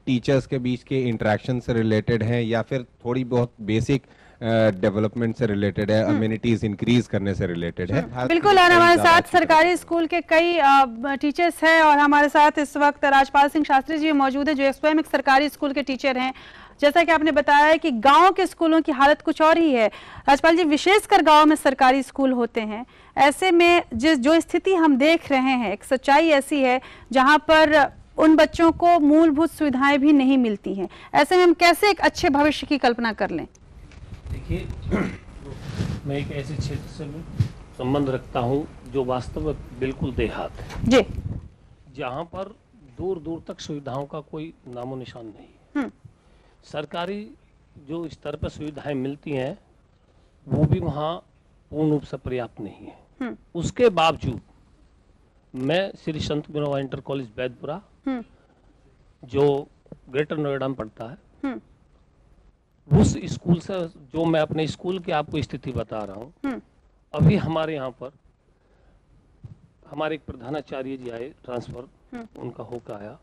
टीचर्स के बीच के इंटरेक्शन से रिलेटेड हैं या फिर थोड़ी बहुत बेसिक डेवलपमेंट से रिलेटेड है अम्यूनिटीज हम्म। इंक्रीज करने से रिलेटेड है हम्म। बिल्कुल और हमारे साथ सरकारी स्कूल के कई टीचर्स हैं और हमारे साथ इस वक्त राजपाल सिंह शास्त्री जी मौजूद है जो स्वयं एक सरकारी स्कूल के टीचर हैं जैसा कि आपने बताया है कि गांव के स्कूलों की हालत कुछ और ही है राजपाल जी विशेषकर गांव में सरकारी स्कूल होते हैं ऐसे में जिस जो स्थिति हम देख रहे हैं एक सच्चाई ऐसी है जहां पर उन बच्चों को मूलभूत सुविधाएं भी नहीं मिलती हैं ऐसे में हम कैसे एक अच्छे भविष्य की कल्पना कर लें देखिए मैं एक ऐसे क्षेत्र से संबंध रखता हूँ जो वास्तव में बिल्कुल देहात है जी जहाँ पर दूर दूर तक सुविधाओं का कोई नामो निशान नहीं हम्म। सरकारी जो स्तर पर सुविधाएं मिलती हैं वो भी वहाँ पूर्ण रूप से पर्याप्त नहीं है हम्म। उसके बावजूद मैं श्री संत बिनोवा इंटर कॉलेज बैदपुरा हम्म। जो ग्रेटर नोएडा में पढ़ता है उस स्कूल से जो मैं अपने स्कूल की आपको स्थिति बता रहा हूँ हम्म। अभी हमारे यहाँ पर हमारे एक प्रधानाचार्य जी आए ट्रांसफर हम्म। उनका होकर आया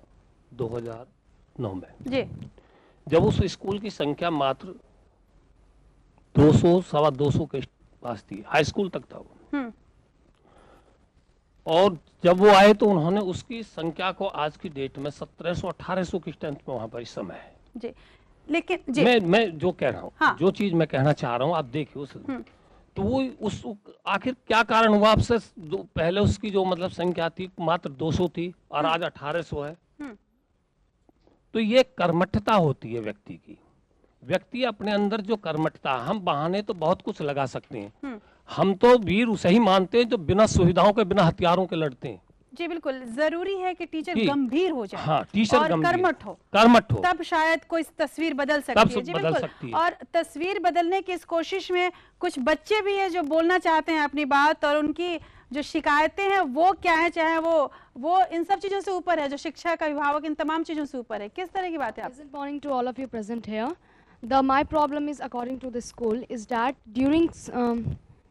2009 में जी जब उस स्कूल की संख्या मात्र 200 सवा 200 के पास थी हाई स्कूल तक था वो हम्म। और जब वो आए तो उन्होंने उसकी संख्या को आज की डेट में 1700 1800 की स्ट्रेंथ में वहां पर इस समय है जी लेकिन जी मैं मैं जो कह रहा हूँ हाँ। जो चीज मैं कहना चाह रहा हूँ आप देखिए उस हम्म। तो वो उस आखिर क्या कारण हुआ आपसे पहले उसकी जो मतलब संख्या थी मात्र 200 थी और हम्म। आज 1800 है हम्म। तो ये कर्मठता होती है व्यक्ति की व्यक्ति अपने अंदर जो कर्मठता हम बहाने तो बहुत कुछ लगा सकते हैं हम तो वीर उसे ही मानते हैं जो बिना सुविधाओं के बिना हथियारों के लड़ते हैं जी बिल्कुल जरूरी है कि टीचर गंभीर हो जाए हाँ, टीचर और कर्मठ हो कर्मठ हो तब शायद कोई तस्वीर बदल सकती है जी बिल्कुल और तस्वीर बदलने की इस कोशिश में कुछ बच्चे भी हैं जो बोलना चाहते हैं अपनी बात और उनकी जो शिकायतें हैं वो क्या है चाहे वो वो इन सब चीजों से ऊपर है जो शिक्षा का अभिभावक इन तमाम चीजों से ऊपर है किस तरह की बात है good problem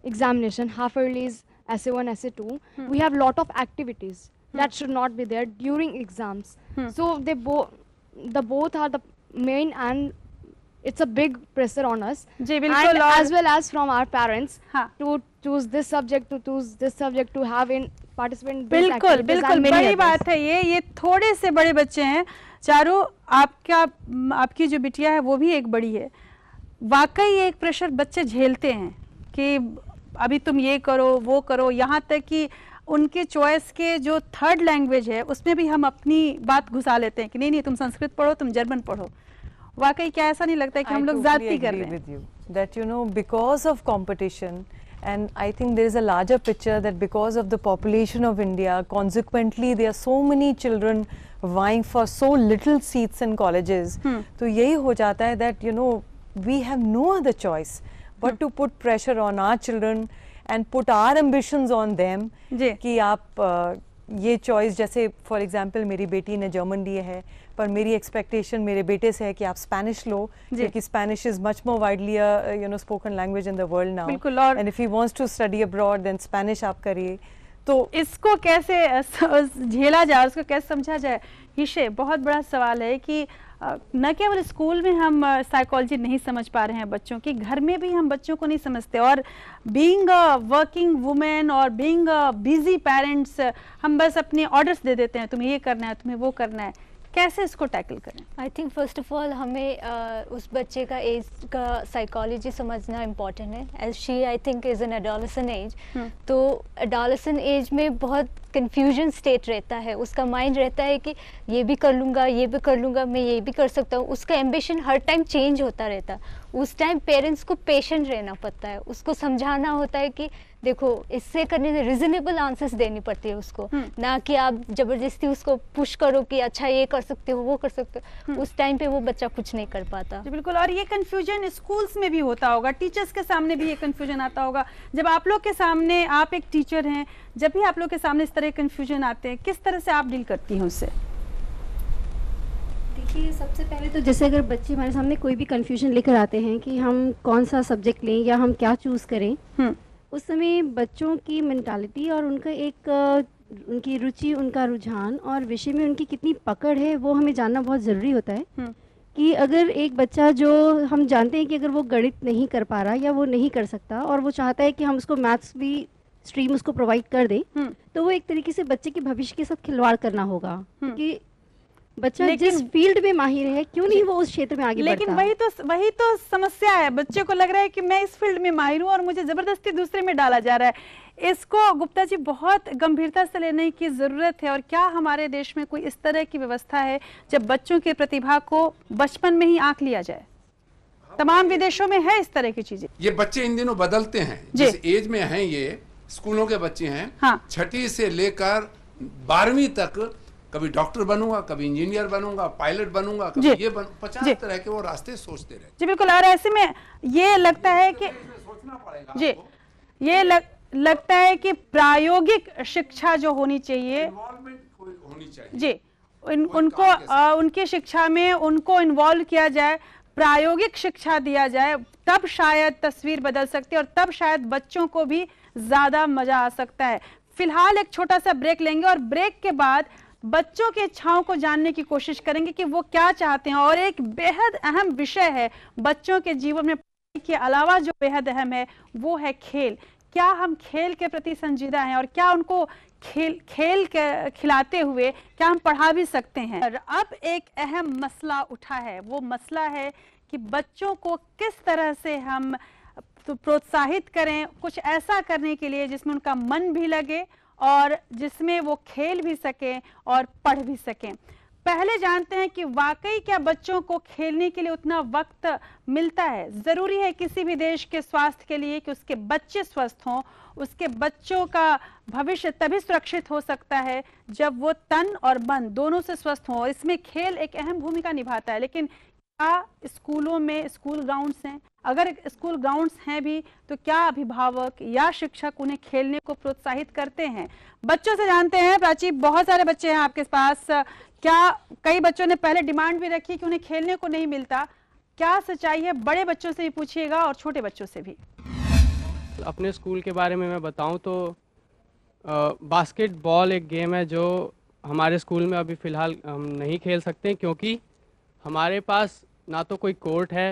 examination half yearlies SA1, SA2, hmm. we have lot of activities hmm. that should not be there during exams. Hmm. So they both, the both are the main and it's a big pressure on us जी, and as well as from our parents हाँ. to choose this subject to choose this subject to have in participant बिल्कुल बिल्कुल बड़ी बात है ये ये थोड़े से बड़े बच्चे हैं चारों आपका आपकी जो बिटिया है वो भी एक बड़ी है वाकई एक प्रेशर बच्चे झेलते हैं कि अभी तुम ये करो वो करो यहाँ तक कि उनके चॉइस के जो थर्ड लैंग्वेज है उसमें भी हम अपनी बात घुसा लेते हैं कि नहीं नहीं तुम संस्कृत पढ़ो तुम जर्मन पढ़ो वाकई क्या ऐसा नहीं लगता कि I हम लोग जाती कर रहे हैं that you know because of competition and I think there is a larger picture that because of the population of India consequently they are so many children vying for so little seats in colleges तो यही हो जाता है that you know we have no other choice but to put pressure on our children and put our ambitions on them कि आप ये चॉइस जैसे फॉर एग्जांपल मेरी बेटी ने जर्मन लिए है पर मेरी एक्सपेक्टेशन मेरे बेटे से है कि आप स्पेनिश लो क्योंकि Spanish is much more widely you know spoken language in the world now and if he wants to study abroad then Spanish आप करिए तो इसको कैसे झेला जाए उसको कैसे समझा जाए हिशे बहुत बड़ा सवाल है कि न केवल स्कूल में हम साइकोलॉजी नहीं समझ पा रहे हैं बच्चों की घर में भी हम बच्चों को नहीं समझते और बीइंग अ वर्किंग वुमेन और बीइंग अ बिजी पेरेंट्स हम बस अपने ऑर्डर्स दे देते हैं तुम्हें ये करना है तुम्हें वो करना है कैसे इसको टैकल करें I think first of all हमें uh, उस बच्चे का एज का साइकोलॉजी समझना इम्पॉर्टेंट है as she I think is an adolescent age तो एडोलसन एज में बहुत कन्फ्यूजन स्टेट रहता है उसका माइंड रहता है कि ये भी कर लूँगा ये भी कर लूँगा मैं ये भी कर सकता हूँ उसका एम्बिशन हर टाइम चेंज होता रहता उस टाइम पेरेंट्स को पेशेंट रहना पड़ता है उसको समझाना होता है कि देखो इससे करने से रिजनेबल आंसर्स देनी पड़ती है उसको हम्म। ना कि आप जबरदस्ती उसको पुश करो कि अच्छा ये कर सकते हो वो कर सकते हो हम्म। उस टाइम पे वो बच्चा कुछ नहीं कर पाता बिल्कुल और ये कन्फ्यूजन स्कूल्स में भी होता होगा टीचर्स के सामने भी ये कन्फ्यूजन आता होगा जब आप लोग के सामने आप एक टीचर हैं जब भी आप लोग के सामने इस तरह कन्फ्यूजन आते हैं किस तरह से आप डील करती हैं उससे देखिए सबसे पहले तो जैसे अगर बच्चे हमारे सामने कोई भी कन्फ्यूजन लेकर आते हैं कि हम कौन सा सब्जेक्ट लें या हम क्या चूज़ करें हम्म। उस समय बच्चों की मैंटालिटी और उनका एक उनकी रुचि उनका रुझान और विषय में उनकी कितनी पकड़ है वो हमें जानना बहुत ज़रूरी होता है हम्म। कि अगर एक बच्चा जो हम जानते हैं कि अगर वो गणित नहीं कर पा रहा या वो नहीं कर सकता और वो चाहता है कि हम उसको मैथ्स भी स्ट्रीम उसको प्रोवाइड कर दें हम्म। तो वो एक तरीके से बच्चे के भविष्य के साथ खिलवाड़ करना होगा कि बच्चा जिस फील्ड में माहिर है क्यों नहीं वो उस क्षेत्र में आगे लेकिन वही तो वही तो समस्या है बच्चे को लग रहा है कि मैं इस फील्ड में माहिर हूँ और मुझे जबरदस्ती दूसरे में डाला जा रहा है इसको गुप्ता जी बहुत गंभीरता से लेने की ज़रूरत है और क्या हमारे देश में कोई इस तरह की व्यवस्था है जब बच्चों की प्रतिभा को बचपन में ही आंक लिया जाए हाँ। तमाम विदेशों में है इस तरह की चीजें ये बच्चे इन दिनों बदलते हैं जिस एज में हैं ये स्कूलों के बच्चे हैं हाँ। छठी हाँ। से लेकर बारहवीं तक कभी डॉक्टर बनूंगा कभी इंजीनियर बनूंगा पायलट बनूंगा कभी ये बन पचास तरह के वो रास्ते सोचते रहे जी बिल्कुल और ऐसे में ये लगता है कि सोचना पड़ेगा जी ये लग, लगता है कि प्रायोगिक शिक्षा जो होनी चाहिए होनी चाहिए जी इन, उनको आ, उनकी शिक्षा में उनको इन्वॉल्व किया जाए प्रायोगिक शिक्षा दिया जाए तब शायद तस्वीर बदल सकती है और तब शायद बच्चों को भी ज़्यादा मज़ा आ सकता है फिलहाल एक छोटा सा ब्रेक लेंगे और ब्रेक के बाद बच्चों के इच्छाओं को जानने की कोशिश करेंगे कि वो क्या चाहते हैं और एक बेहद अहम विषय है बच्चों के जीवन में के अलावा जो बेहद अहम है वो है खेल क्या हम खेल के प्रति संजीदा हैं और क्या उनको खेल खेल के खिलाते हुए क्या हम पढ़ा भी सकते हैं और अब एक अहम मसला उठा है वो मसला है कि बच्चों को किस तरह से हम तो प्रोत्साहित करें कुछ ऐसा करने के लिए जिसमें उनका मन भी लगे और जिसमें वो खेल भी सकें और पढ़ भी सकें पहले जानते हैं कि वाकई क्या बच्चों को खेलने के लिए उतना वक्त मिलता है ज़रूरी है किसी भी देश के स्वास्थ्य के लिए कि उसके बच्चे स्वस्थ हों उसके बच्चों का भविष्य तभी सुरक्षित हो सकता है जब वो तन और मन दोनों से स्वस्थ हों और इसमें खेल एक अहम भूमिका निभाता है लेकिन क्या स्कूलों में स्कूल ग्राउंड्स हैं अगर स्कूल ग्राउंड्स हैं भी तो क्या अभिभावक या शिक्षक उन्हें खेलने को प्रोत्साहित करते हैं बच्चों से जानते हैं प्राची बहुत सारे बच्चे हैं आपके पास क्या कई बच्चों ने पहले डिमांड भी रखी कि उन्हें खेलने को नहीं मिलता क्या सच्चाई है बड़े बच्चों से भी पूछिएगा और छोटे बच्चों से भी अपने स्कूल के बारे में मैं बताऊँ तो बास्केटबॉल एक गेम है जो हमारे स्कूल में अभी फ़िलहाल हम नहीं खेल सकते क्योंकि हमारे पास ना तो कोई कोर्ट है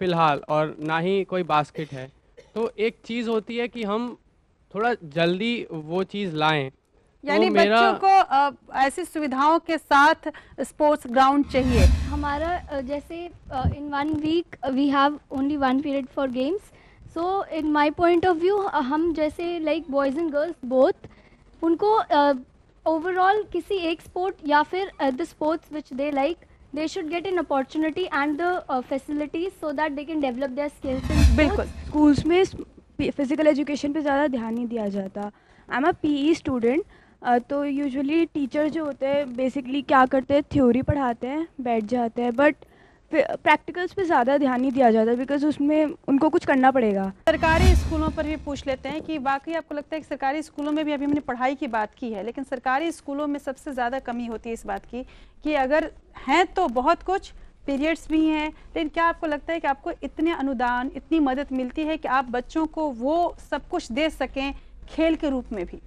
फ़िलहाल और ना ही कोई बास्केट है तो एक चीज़ होती है कि हम थोड़ा जल्दी वो चीज़ लाएं तो यानी तो बच्चों को ऐसी सुविधाओं के साथ स्पोर्ट्स ग्राउंड चाहिए हमारा जैसे in one week we have only one period for games so in my point of view हम जैसे like boys and girls both उनको ओवरऑल uh, किसी एक स्पोर्ट या फिर the sports which they like they should get an opportunity and the uh, facilities so that they can develop their skills बिल्कुल स्कूल्स में फिजिकल एजुकेशन पे ज़्यादा ध्यान नहीं दिया जाता I am e a P student तो यूजुअली टीचर जो होते हैं बेसिकली क्या करते हैं थ्योरी पढ़ाते हैं बैठ जाते हैं बट प्रैक्टिकल्स पे ज़्यादा ध्यान नहीं दिया जाता बिकॉज उसमें उनको कुछ करना पड़ेगा सरकारी स्कूलों पर भी पूछ लेते हैं कि वाकई आपको लगता है कि सरकारी स्कूलों में भी अभी हमने पढ़ाई की बात की है लेकिन सरकारी स्कूलों में सबसे ज़्यादा कमी होती है इस बात की कि अगर हैं तो बहुत कुछ पीरियड्स भी हैं लेकिन क्या आपको लगता है कि आपको इतने अनुदान इतनी मदद मिलती है कि आप बच्चों को वो सब कुछ दे सकें खेल के रूप में भी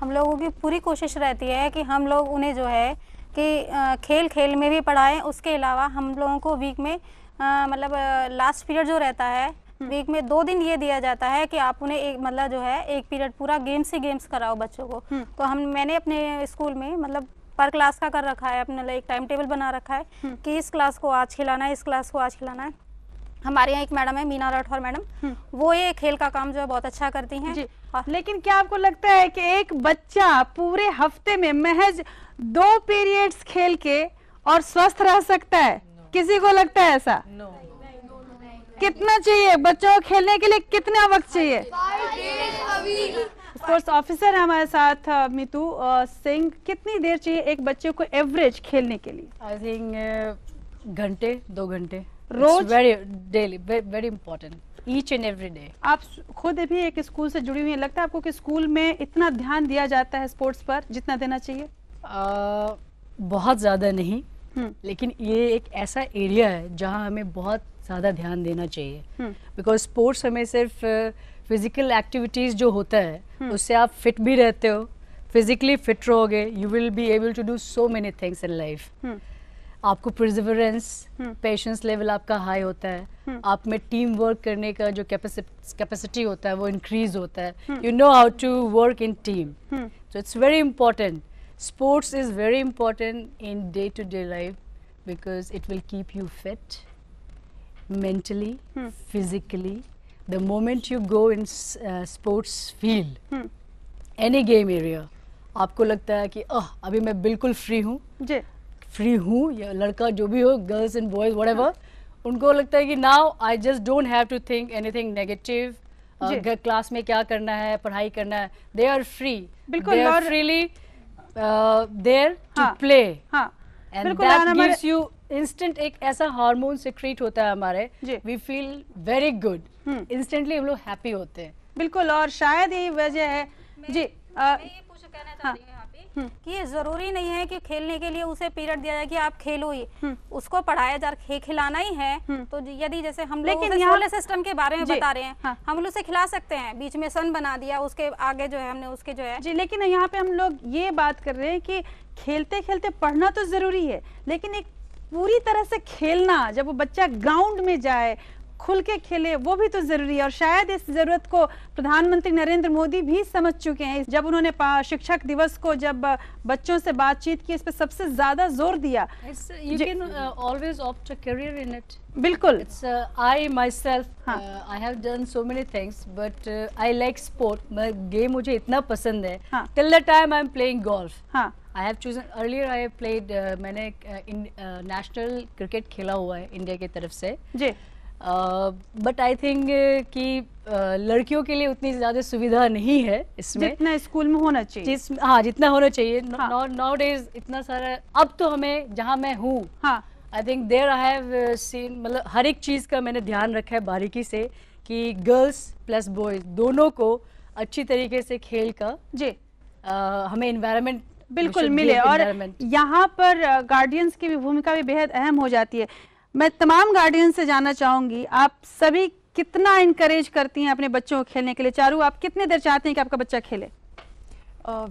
हम लोगों की पूरी कोशिश रहती है कि हम लोग उन्हें जो है कि खेल खेल में भी पढ़ाएं उसके अलावा हम लोगों को वीक में मतलब लास्ट पीरियड जो रहता है हम्म। वीक में दो दिन ये दिया जाता है कि आप उन्हें एक मतलब जो है एक पीरियड पूरा गेम्स ही गेम्स कराओ बच्चों को हम्म। तो हम मैंने अपने स्कूल में मतलब पर क्लास का कर रखा है अपने एक टाइम टेबल बना रखा है हम्म। कि इस क्लास को आज खिलाना है इस क्लास को आज खिलाना है हमारे यहाँ एक मैडम है मीना राठौर मैडम वो ये खेल का काम जो है बहुत अच्छा करती हैं हाँ। लेकिन क्या आपको लगता है कि एक बच्चा पूरे हफ्ते में महज दो पीरियड्स खेल के और स्वस्थ रह सकता है no. किसी को लगता है ऐसा no. कितना चाहिए बच्चों को खेलने के लिए कितना वक्त चाहिए स्पोर्ट्स ऑफिसर है हमारे साथ मितू सिंह कितनी देर चाहिए एक बच्चे को एवरेज खेलने के लिए आई थिंक घंटे दो घंटे रोज very daily very important each and every day आप खुद भी एक स्कूल से जुड़ी हुई है लगता है आपको कि स्कूल में इतना ध्यान दिया जाता है स्पोर्ट्स पर जितना देना चाहिए आ, बहुत ज़्यादा नहीं हम्म। लेकिन ये एक ऐसा एरिया है जहाँ हमें बहुत ज़्यादा ध्यान देना चाहिए बिकॉज हम्म। स्पोर्ट्स हमें सिर्फ फिजिकल एक्टिविटीज़ जो होता है हम्म। उससे आप फिट भी रहते हो फिजिकली फिट रहोगे you will be able to do so many things in life आपको प्रिजिवरेंस पेशेंस लेवल आपका हाई होता है हम्म। आप में टीम वर्क करने का जो कैपेसिटी होता है वो इंक्रीज होता है you know how to work in team so it's very important sports is very important in day to day life because it will keep you fit mentally physically the moment you go in sports field any game area आपको लगता है कि अह अभी मैं बिल्कुल फ्री हूँ फ्री हूँ या लड़का जो भी हो गर्ल्स एंड बॉयज़ वट उनको लगता है कि now I just don't have to think anything negative class में क्या करना है पढ़ाई करना है दे आर फ्री बिल्कुल freely there to play and that gives you instant एक ऐसा हार्मोन सिक्रीट होता है हमारे we feel very good instantly हम लोग हैप्पी होते हैं बिल्कुल और शायद यही वजह है जी आ, मैं ये पूछ कहना चाह रही हाँ। हूँ हम्म। कि ये जरूरी नहीं है कि खेलने के लिए उसे पीरियड दिया जाए कि आप खेलो ही हम्म। उसको पढ़ाया जा रहा खिलाना ही है हम्म। तो यदि जैसे हम लेकिन सोलर सिस्टम के बारे में बता रहे हैं हाँ। हम लोग उसे खिला सकते हैं बीच में सन बना दिया उसके आगे जो है हमने उसके जो है जी लेकिन यहाँ पे हम लोग ये बात कर रहे हैं कि खेलते खेलते पढ़ना तो जरूरी है लेकिन एक पूरी तरह से खेलना जब वो बच्चा ग्राउंड में जाए खुल के खेले वो भी तो जरूरी है और शायद इस जरूरत को प्रधानमंत्री नरेंद्र मोदी भी समझ चुके हैं जब उन्होंने शिक्षक दिवस को जब बच्चों से बातचीत की इस पर सबसे ज्यादा जोर दिया uh, uh, बिल्कुल I myself I have done so many things but I like sport game मुझे इतना पसंद है till the time I am playing golf I have chosen earlier I played मैंने नेशनल क्रिकेट uh, खेला हुआ है इंडिया की तरफ से जी बट आई थिंक कि uh, लड़कियों के लिए उतनी ज़्यादा सुविधा नहीं है इसमें जितना स्कूल में होना चाहिए जिस हाँ जितना होना चाहिए नाउ हाँ। डेज इतना सारा अब तो हमें जहाँ मैं हूँ I think there I have seen मतलब हर एक चीज़ का मैंने ध्यान रखा है बारीकी से कि गर्ल्स प्लस बॉयज़ दोनों को अच्छी तरीके से खेल का जी आ, uh, हमें इन्वायरमेंट बिल्कुल मिले और यहाँ पर गार्डियंस uh, की भी भूमिका भी बेहद अहम हो जाती है मैं तमाम गार्डियन से जानना चाहूंगी आप सभी कितना इनकरेज करती हैं अपने बच्चों को खेलने के लिए चारू आप कितने देर चाहते हैं कि आपका बच्चा खेले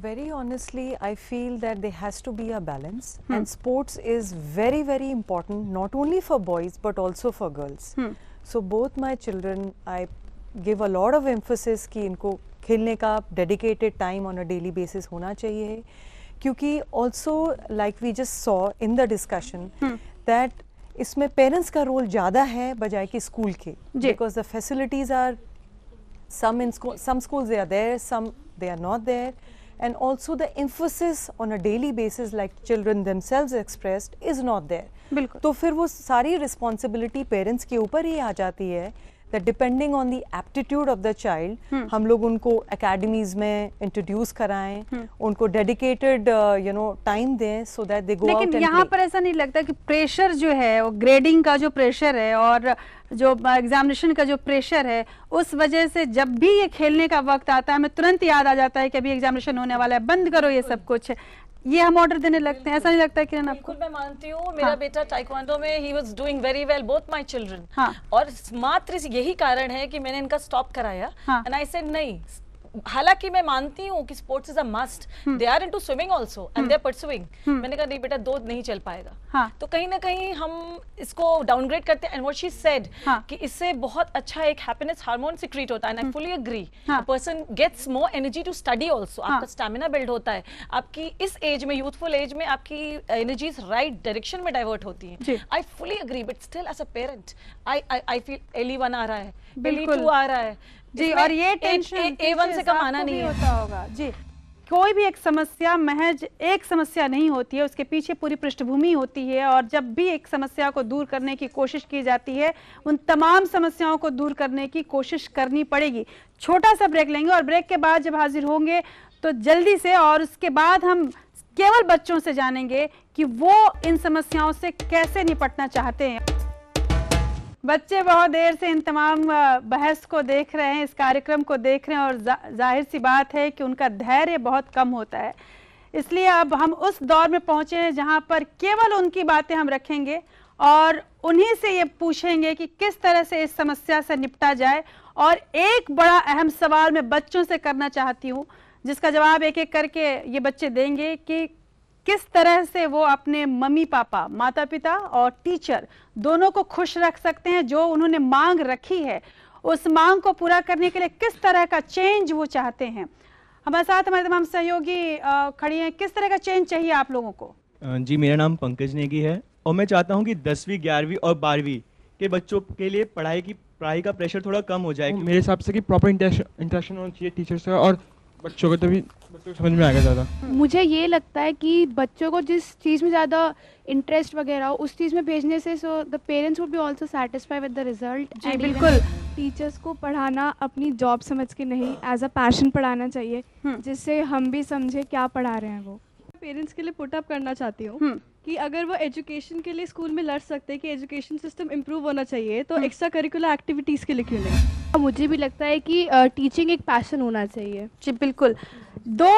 very honestly I feel that they has to be a balance and sports is very very important not only for boys but also for girls so both my children I give a lot of emphasis कि इनको खेलने का dedicated time on a daily basis होना चाहिए क्योंकि also like we just saw in the discussion that इसमें पेरेंट्स का रोल ज़्यादा है बजाय कि स्कूल के because the facilities are some in some school they are there some they are not there and also the emphasis on a daily basis like children themselves express is not there बिल्कुल तो फिर वो सारी रिस्पॉन्सिबिलिटी पेरेंट्स के ऊपर ही आ जाती है that depending on the aptitude of the child हम लोग उनको एकेडमीज में इंट्रोड्यूस कराएं hmm. उनको डेडिकेटेड यू नो टाइम दें सो दैट दे गो लेकिन यहाँ पर ऐसा नहीं लगता कि प्रेशर जो है वो ग्रेडिंग का जो प्रेशर है और जो एग्जामिनेशन uh, का जो प्रेशर है उस वजह से जब भी ये खेलने का वक्त आता है हमें तुरंत याद आ जाता है कि अभी एग्जामिनेशन होने वाला है बंद करो ये सब hmm. कुछ ये हम ऑर्डर देने लगते हैं ऐसा नहीं लगता है किरण आपको मैं मानती हूँ मेरा हाँ. बेटा टाइक्वांडो में ही was doing very well both my children और मात्र यही कारण है कि मैंने इनका स्टॉप कराया एंड आई सेड नहीं हालांकि मैं मानती हूँ कि sports is a must they are into swimming also and they are pursuing मैंने कहा नहीं बेटा दो नहीं चल पाएगा हाँ. तो कहीं ना कहीं हम इसको डाउनग्रेड करते हैं एंड व्हाट शी सेड कि इससे बहुत अच्छा एक हैप्पीनेस हार्मोन सिक्रीट होता है and I fully agree person gets more energy to study also आपका स्टेमिना बिल्ड होता है आपकी इस एज में यूथफुल एज में आपकी एनर्जीज राइट डायरेक्शन में डाइवर्ट होती है I fully agree but still as a parent I I feel एली वन आ रहा है एली टू आ रहा है जी और ये टेंशन ए वन से कम आना नहीं होता होगा जी कोई भी एक समस्या महज एक समस्या नहीं होती है उसके पीछे पूरी पृष्ठभूमि होती है और जब भी एक समस्या को दूर करने की कोशिश की जाती है उन तमाम समस्याओं को दूर करने की कोशिश करनी पड़ेगी छोटा सा ब्रेक लेंगे और ब्रेक के बाद जब हाजिर होंगे तो जल्दी से और उसके बाद हम केवल बच्चों से जानेंगे कि वो इन समस्याओं से कैसे निपटना चाहते हैं बच्चे बहुत देर से इन तमाम बहस को देख रहे हैं इस कार्यक्रम को देख रहे हैं और जा, जाहिर सी बात है कि उनका धैर्य बहुत कम होता है इसलिए अब हम उस दौर में पहुंचे हैं जहां पर केवल उनकी बातें हम रखेंगे और उन्हीं से ये पूछेंगे कि किस तरह से इस समस्या से निपटा जाए और एक बड़ा अहम सवाल मैं बच्चों से करना चाहती हूँ जिसका जवाब एक एक करके ये बच्चे देंगे कि किस तरह से वो अपने मम्मी पापा माता पिता और टीचर दोनों को खुश रख सकते हैं जो उन्होंने मांग रखी है उस मांग को पूरा करने के लिए किस तरह का चेंज वो चाहते हैं हमारे साथ हमारे तमाम सहयोगी खड़ी हैं किस तरह का चेंज चाहिए आप लोगों को जी मेरा नाम पंकज नेगी है और मैं चाहता हूँ कि दसवीं ग्यारहवीं और बारहवीं के बच्चों के लिए पढ़ाई की पढ़ाई का प्रेशर थोड़ा कम हो जाए मेरे हिसाब से कि प्रॉपर इंटरेक्शन होना चाहिए टीचर से और बच्चों को तभी तो बच्चों को समझ में आएगा ज़्यादा मुझे ये लगता है कि बच्चों को जिस चीज़ में ज़्यादा इंटरेस्ट वगैरह हो उस चीज़ में भेजने से so the parents would be also satisfy with the result जी बिल्कुल टीचर्स को पढ़ाना अपनी जॉब समझ के नहीं एज अ पैशन पढ़ाना चाहिए हम्म। जिससे हम भी समझे क्या पढ़ा रहे हैं वो पेरेंट्स के लिए पुटअप करना चाहती हूँ हम्म। कि अगर वो एजुकेशन के लिए स्कूल में लड़ सकते हैं कि एजुकेशन सिस्टम इम्प्रूव होना चाहिए तो एक्स्ट्रा करिकुलर एक्टिविटीज़ के लिए क्यों नहीं मुझे भी लगता है कि टीचिंग एक पैशन होना चाहिए जी बिल्कुल दो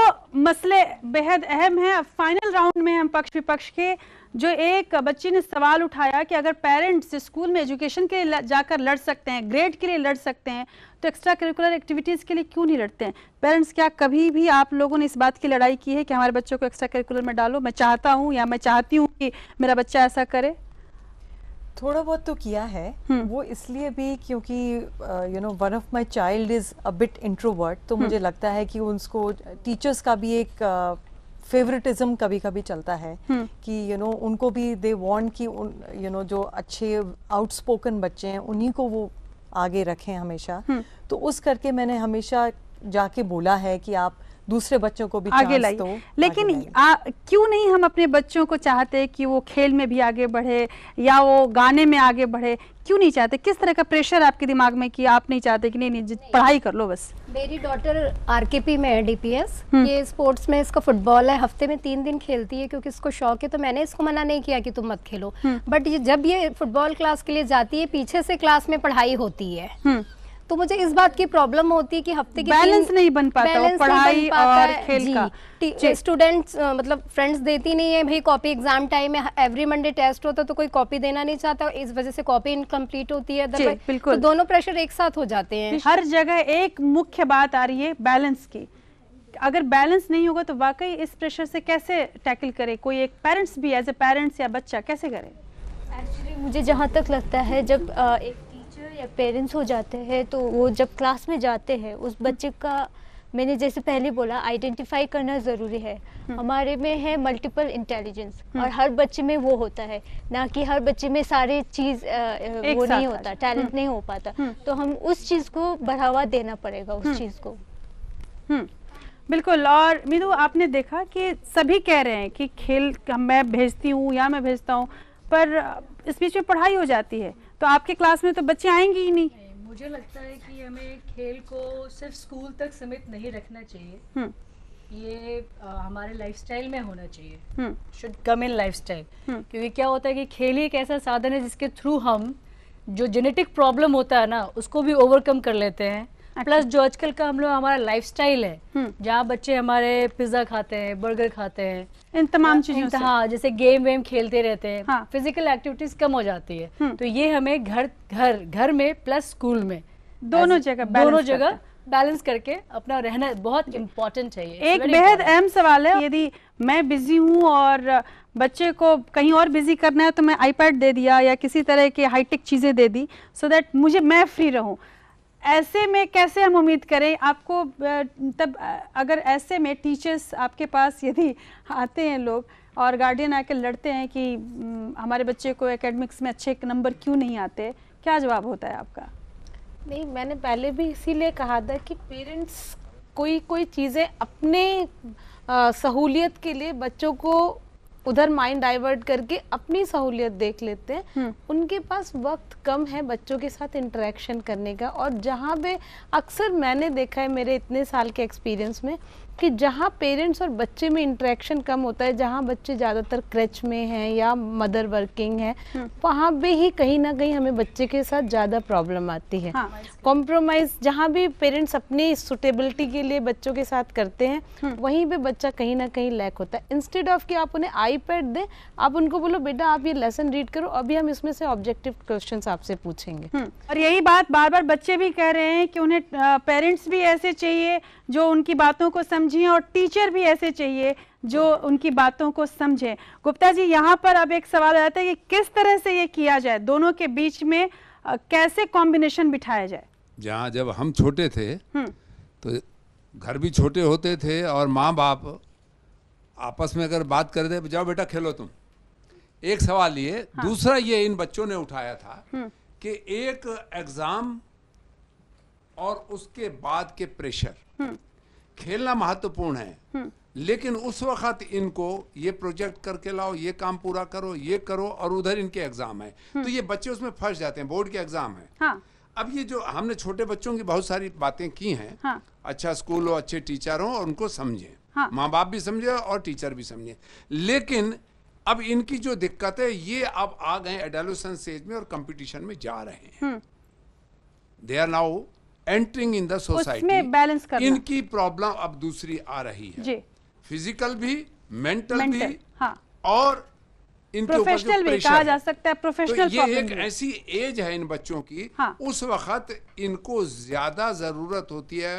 मसले बेहद अहम हैं फाइनल राउंड में हम पक्ष विपक्ष के जो एक बच्ची ने सवाल उठाया कि अगर पेरेंट्स स्कूल में एजुकेशन के लिए जाकर लड़ सकते हैं ग्रेड के लिए लड़ सकते हैं तो एक्स्ट्रा करिकुलर एक्टिविटीज़ के लिए क्यों नहीं लड़ते हैं पेरेंट्स क्या कभी भी आप लोगों ने इस बात की लड़ाई की है कि हमारे बच्चों को एक्स्ट्रा करिकुलर में डालो मैं चाहता हूँ या मैं चाहती हूँ कि मेरा बच्चा ऐसा करे थोड़ा बहुत तो किया है हम्म। वो इसलिए भी क्योंकि you know one of my child is a bit introvert तो हम्म। मुझे लगता है कि उनको टीचर्स का भी एक uh, फेवरेटिज्म कभी कभी चलता है हुँ. हम्म। कि यू you नो know, उनको भी दे वांट कि यू नो you know, जो अच्छे आउटस्पोकन बच्चे हैं उन्हीं को वो आगे रखें हमेशा हुँ. हम्म। तो उस करके मैंने हमेशा जाके बोला है कि आप दूसरे बच्चों को भी आगे लाइए लेकिन क्यों नहीं हम अपने बच्चों को चाहते कि वो खेल में भी आगे बढ़े या वो गाने में आगे बढ़े क्यों नहीं चाहते किस तरह का प्रेशर आपके दिमाग में कि आप नहीं चाहते कि नहीं नहीं पढ़ाई कर लो बस मेरी डॉटर आरकेपी में है डीपीएस हम्म। ये स्पोर्ट्स में इसका फुटबॉल है हफ्ते में तीन दिन खेलती है क्योंकि इसको शौक है तो मैंने इसको मना नहीं किया कि तुम मत खेलो बट हम्म। जब ये फुटबॉल क्लास के लिए जाती है पीछे से क्लास में पढ़ाई होती है हम्म। तो मुझे इस बात की प्रॉब्लम होती है कि हफ्ते की बैलेंस नहीं बन पाता बैलेंस पढ़ाई और खेल का स्टूडेंट्स मतलब फ्रेंड्स देती नहीं है भाई कॉपी एग्जाम टाइम में एवरी मंडे टेस्ट होता तो कोई कॉपी देना नहीं चाहता इस वजह से कॉपी इनकम्प्लीट होती है बिल्कुल तो दोनों प्रेशर एक साथ हो जाते हैं हर जगह एक मुख्य बात आ रही है बैलेंस की अगर बैलेंस नहीं होगा तो वाकई इस प्रेशर से कैसे टैकल करे कोई एक पेरेंट्स भी एज ए पेरेंट्स या बच्चा कैसे करे एक्चुअली मुझे जहाँ तक लगता है जब आ, एक या पेरेंट्स हो जाते हैं तो वो जब क्लास में जाते हैं उस हम्म। बच्चे का मैंने जैसे पहले बोला आइडेंटिफाई करना ज़रूरी है हम्म। हमारे में है मल्टीपल हम्म। इंटेलिजेंस और हर बच्चे में वो होता है ना कि हर बच्चे में सारे चीज़ वो नहीं होता टैलेंट नहीं हो पाता तो हम उस चीज़ को बढ़ावा देना पड़ेगा उस चीज़ को बिल्कुल और मीनू आपने देखा कि सभी कह रहे हैं कि खेल मैं भेजती हूँ या मैं भेजता हूँ पर इस बीच में पढ़ाई हो जाती है तो आपके क्लास में तो बच्चे आएंगे ही नहीं मुझे लगता है कि हमें खेल को सिर्फ स्कूल तक सीमित नहीं रखना चाहिए हम्म। ये आ, हमारे लाइफस्टाइल में होना चाहिए शुड कम इन लाइफस्टाइल क्योंकि क्या होता है कि खेल ही एक ऐसा साधन है जिसके थ्रू हम जो जेनेटिक प्रॉब्लम होता है ना उसको भी ओवरकम कर लेते हैं प्लस अच्छा। जो आजकल का हम लोग हमारा लाइफ है हम्म। जहाँ बच्चे हमारे पिज्जा खाते हैं बर्गर खाते हैं इन तमाम हाँ, चीजों से हाँ जैसे गेम वेम खेलते रहते हैं हाँ। फिजिकल एक्टिविटीज कम हो जाती है हम्म। तो ये हमें घर घर घर में प्लस स्कूल में दोनों जगह दोनों जगह बैलेंस करके अपना रहना बहुत इम्पोर्टेंट है ये एक बेहद अहम सवाल है हाँ। यदि मैं बिजी हूँ और बच्चे को कहीं और बिजी करना है तो मैं आईपैड दे दिया या किसी तरह के हाईटेक चीज़ें दे दी सो so दैट मुझे मैं फ्री रहूँ ऐसे में कैसे हम उम्मीद करें आपको तब अगर ऐसे में टीचर्स आपके पास यदि आते हैं लोग और गार्डियन आके लड़ते हैं कि हमारे बच्चे को एकेडमिक्स में अच्छे नंबर क्यों नहीं आते क्या जवाब होता है आपका नहीं मैंने पहले भी इसीलिए कहा था कि पेरेंट्स कोई कोई चीज़ें अपने सहूलियत के लिए बच्चों को उधर माइंड डाइवर्ट करके अपनी सहूलियत देख लेते हैं हम्म। उनके पास वक्त कम है बच्चों के साथ इंटरेक्शन करने का और जहाँ पे अक्सर मैंने देखा है मेरे इतने साल के एक्सपीरियंस में कि जहाँ पेरेंट्स और बच्चे में इंट्रैक्शन कम होता है जहाँ बच्चे ज़्यादातर क्रच में हैं या मदर वर्किंग है हम्म। वहाँ भी ही कहीं ना कहीं हमें बच्चे के साथ ज़्यादा प्रॉब्लम आती है हाँ। कॉम्प्रोमाइज़ हाँ। जहाँ भी पेरेंट्स अपनी सुटेबिलिटी के लिए बच्चों के साथ करते हैं हम्म। वहीं पे बच्चा कहीं ना कहीं लैक होता है इंस्टेड ऑफ कि आप उन्हें आई दें आप उनको बोलो बेटा आप ये लेसन रीड करो अभी हम इसमें से ऑब्जेक्टिव क्वेश्चन आपसे पूछेंगे हम्म। और यही बात बार बार बच्चे भी कह रहे हैं कि उन्हें पेरेंट्स भी ऐसे चाहिए जो उनकी बातों को समझ समझिए और टीचर भी ऐसे चाहिए जो उनकी बातों को समझे गुप्ता जी यहाँ पर अब एक सवाल आता है कि किस तरह से ये किया जाए दोनों के बीच में कैसे कॉम्बिनेशन बिठाया जाए जहाँ जब हम छोटे थे हम्म। तो घर भी छोटे होते थे और माँ बाप आपस में अगर बात कर दे जाओ बेटा खेलो तुम एक सवाल ये हाँ। दूसरा ये इन बच्चों ने उठाया था हम्म। कि एक एग्जाम और उसके बाद के प्रेशर खेलना महत्वपूर्ण है हम्म। लेकिन उस वक्त इनको ये प्रोजेक्ट करके लाओ ये काम पूरा करो ये करो और उधर इनके एग्जाम है हम्म। तो ये बच्चे उसमें फंस जाते हैं बोर्ड के एग्जाम है हाँ। अब ये जो हमने छोटे बच्चों की बहुत सारी बातें की हैं हाँ। अच्छा स्कूल हो अच्छे टीचर हो हाँ। और उनको समझे हाँ। माँ बाप भी समझे और टीचर भी समझे लेकिन अब इनकी जो दिक्कत है ये अब आ गए एडोलसेंस स्टेज में और कंपटीशन में जा रहे हैं they are now entering in the society balance करना इनकी प्रॉब्लम अब दूसरी आ रही है फिजिकल भी मेंटल भी हाँ। और इनके प्रोफेशनल भी कहा जा सकता है प्रोफेशनल तो ये एक ऐसी एज है इन बच्चों की हाँ। उस वक्त इनको ज्यादा जरूरत होती है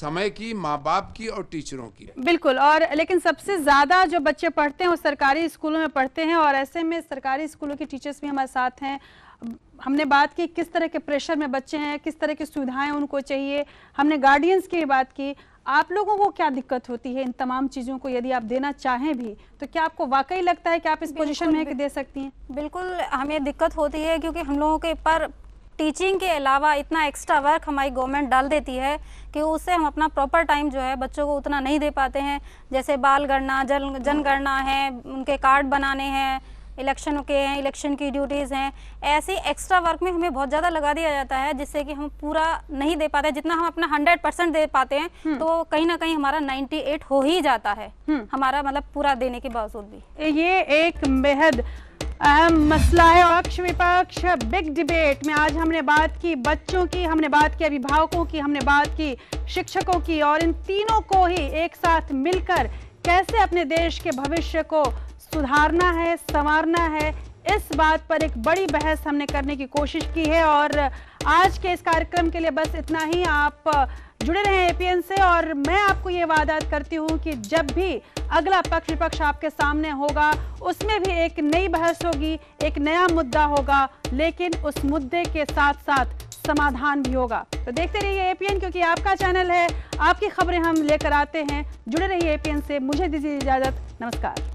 समय की माँ बाप की और टीचरों की बिल्कुल और लेकिन सबसे ज्यादा जो बच्चे पढ़ते हैं वो सरकारी स्कूलों में पढ़ते हैं और ऐसे में सरकारी स्कूलों के टीचर्स भी हमारे साथ हैं हमने बात की किस तरह के प्रेशर में बच्चे हैं किस तरह की सुविधाएं उनको चाहिए हमने गार्डियंस की बात की आप लोगों को क्या दिक्कत होती है इन तमाम चीज़ों को यदि आप देना चाहें भी तो क्या आपको वाकई लगता है कि आप इस पोजीशन में कि दे सकती हैं बिल्कुल हमें दिक्कत होती है क्योंकि हम लोगों के पर टीचिंग के अलावा इतना एक्स्ट्रा वर्क हमारी गवर्नमेंट डाल देती है कि उससे हम अपना प्रॉपर टाइम जो है बच्चों को उतना नहीं दे पाते हैं जैसे बाल गणना जन जनगणना है उनके कार्ड बनाने हैं इलेक्शन के हैं इलेक्शन की ड्यूटीज़ हैं ऐसे एक्स्ट्रा वर्क में हमें बहुत ज़्यादा लगा दिया जाता है जिससे कि हम पूरा नहीं दे पाते जितना हम अपना हंड्रेड परसेंट दे पाते हैं हम्म। तो कहीं ना कहीं हमारा नाइन्टी एट हो ही जाता है हम्म। हमारा मतलब पूरा देने के बावजूद भी ये एक बेहद अहम मसला है पक्ष विपक्ष बिग डिबेट में आज हमने बात की बच्चों की हमने बात की अभिभावकों की हमने बात की शिक्षकों की और इन तीनों को ही एक साथ मिलकर कैसे अपने देश के भविष्य को सुधारना है संवारना है इस बात पर एक बड़ी बहस हमने करने की कोशिश की है और आज के इस कार्यक्रम के लिए बस इतना ही आप जुड़े रहें एपीएन से और मैं आपको ये वादा करती हूँ कि जब भी अगला पक्ष विपक्ष आपके सामने होगा उसमें भी एक नई बहस होगी एक नया मुद्दा होगा लेकिन उस मुद्दे के साथ साथ समाधान भी होगा तो देखते रहिए एपीएन क्योंकि आपका चैनल है आपकी खबरें हम लेकर आते हैं जुड़े रहिए एपीएन से मुझे दीजिए इजाजत नमस्कार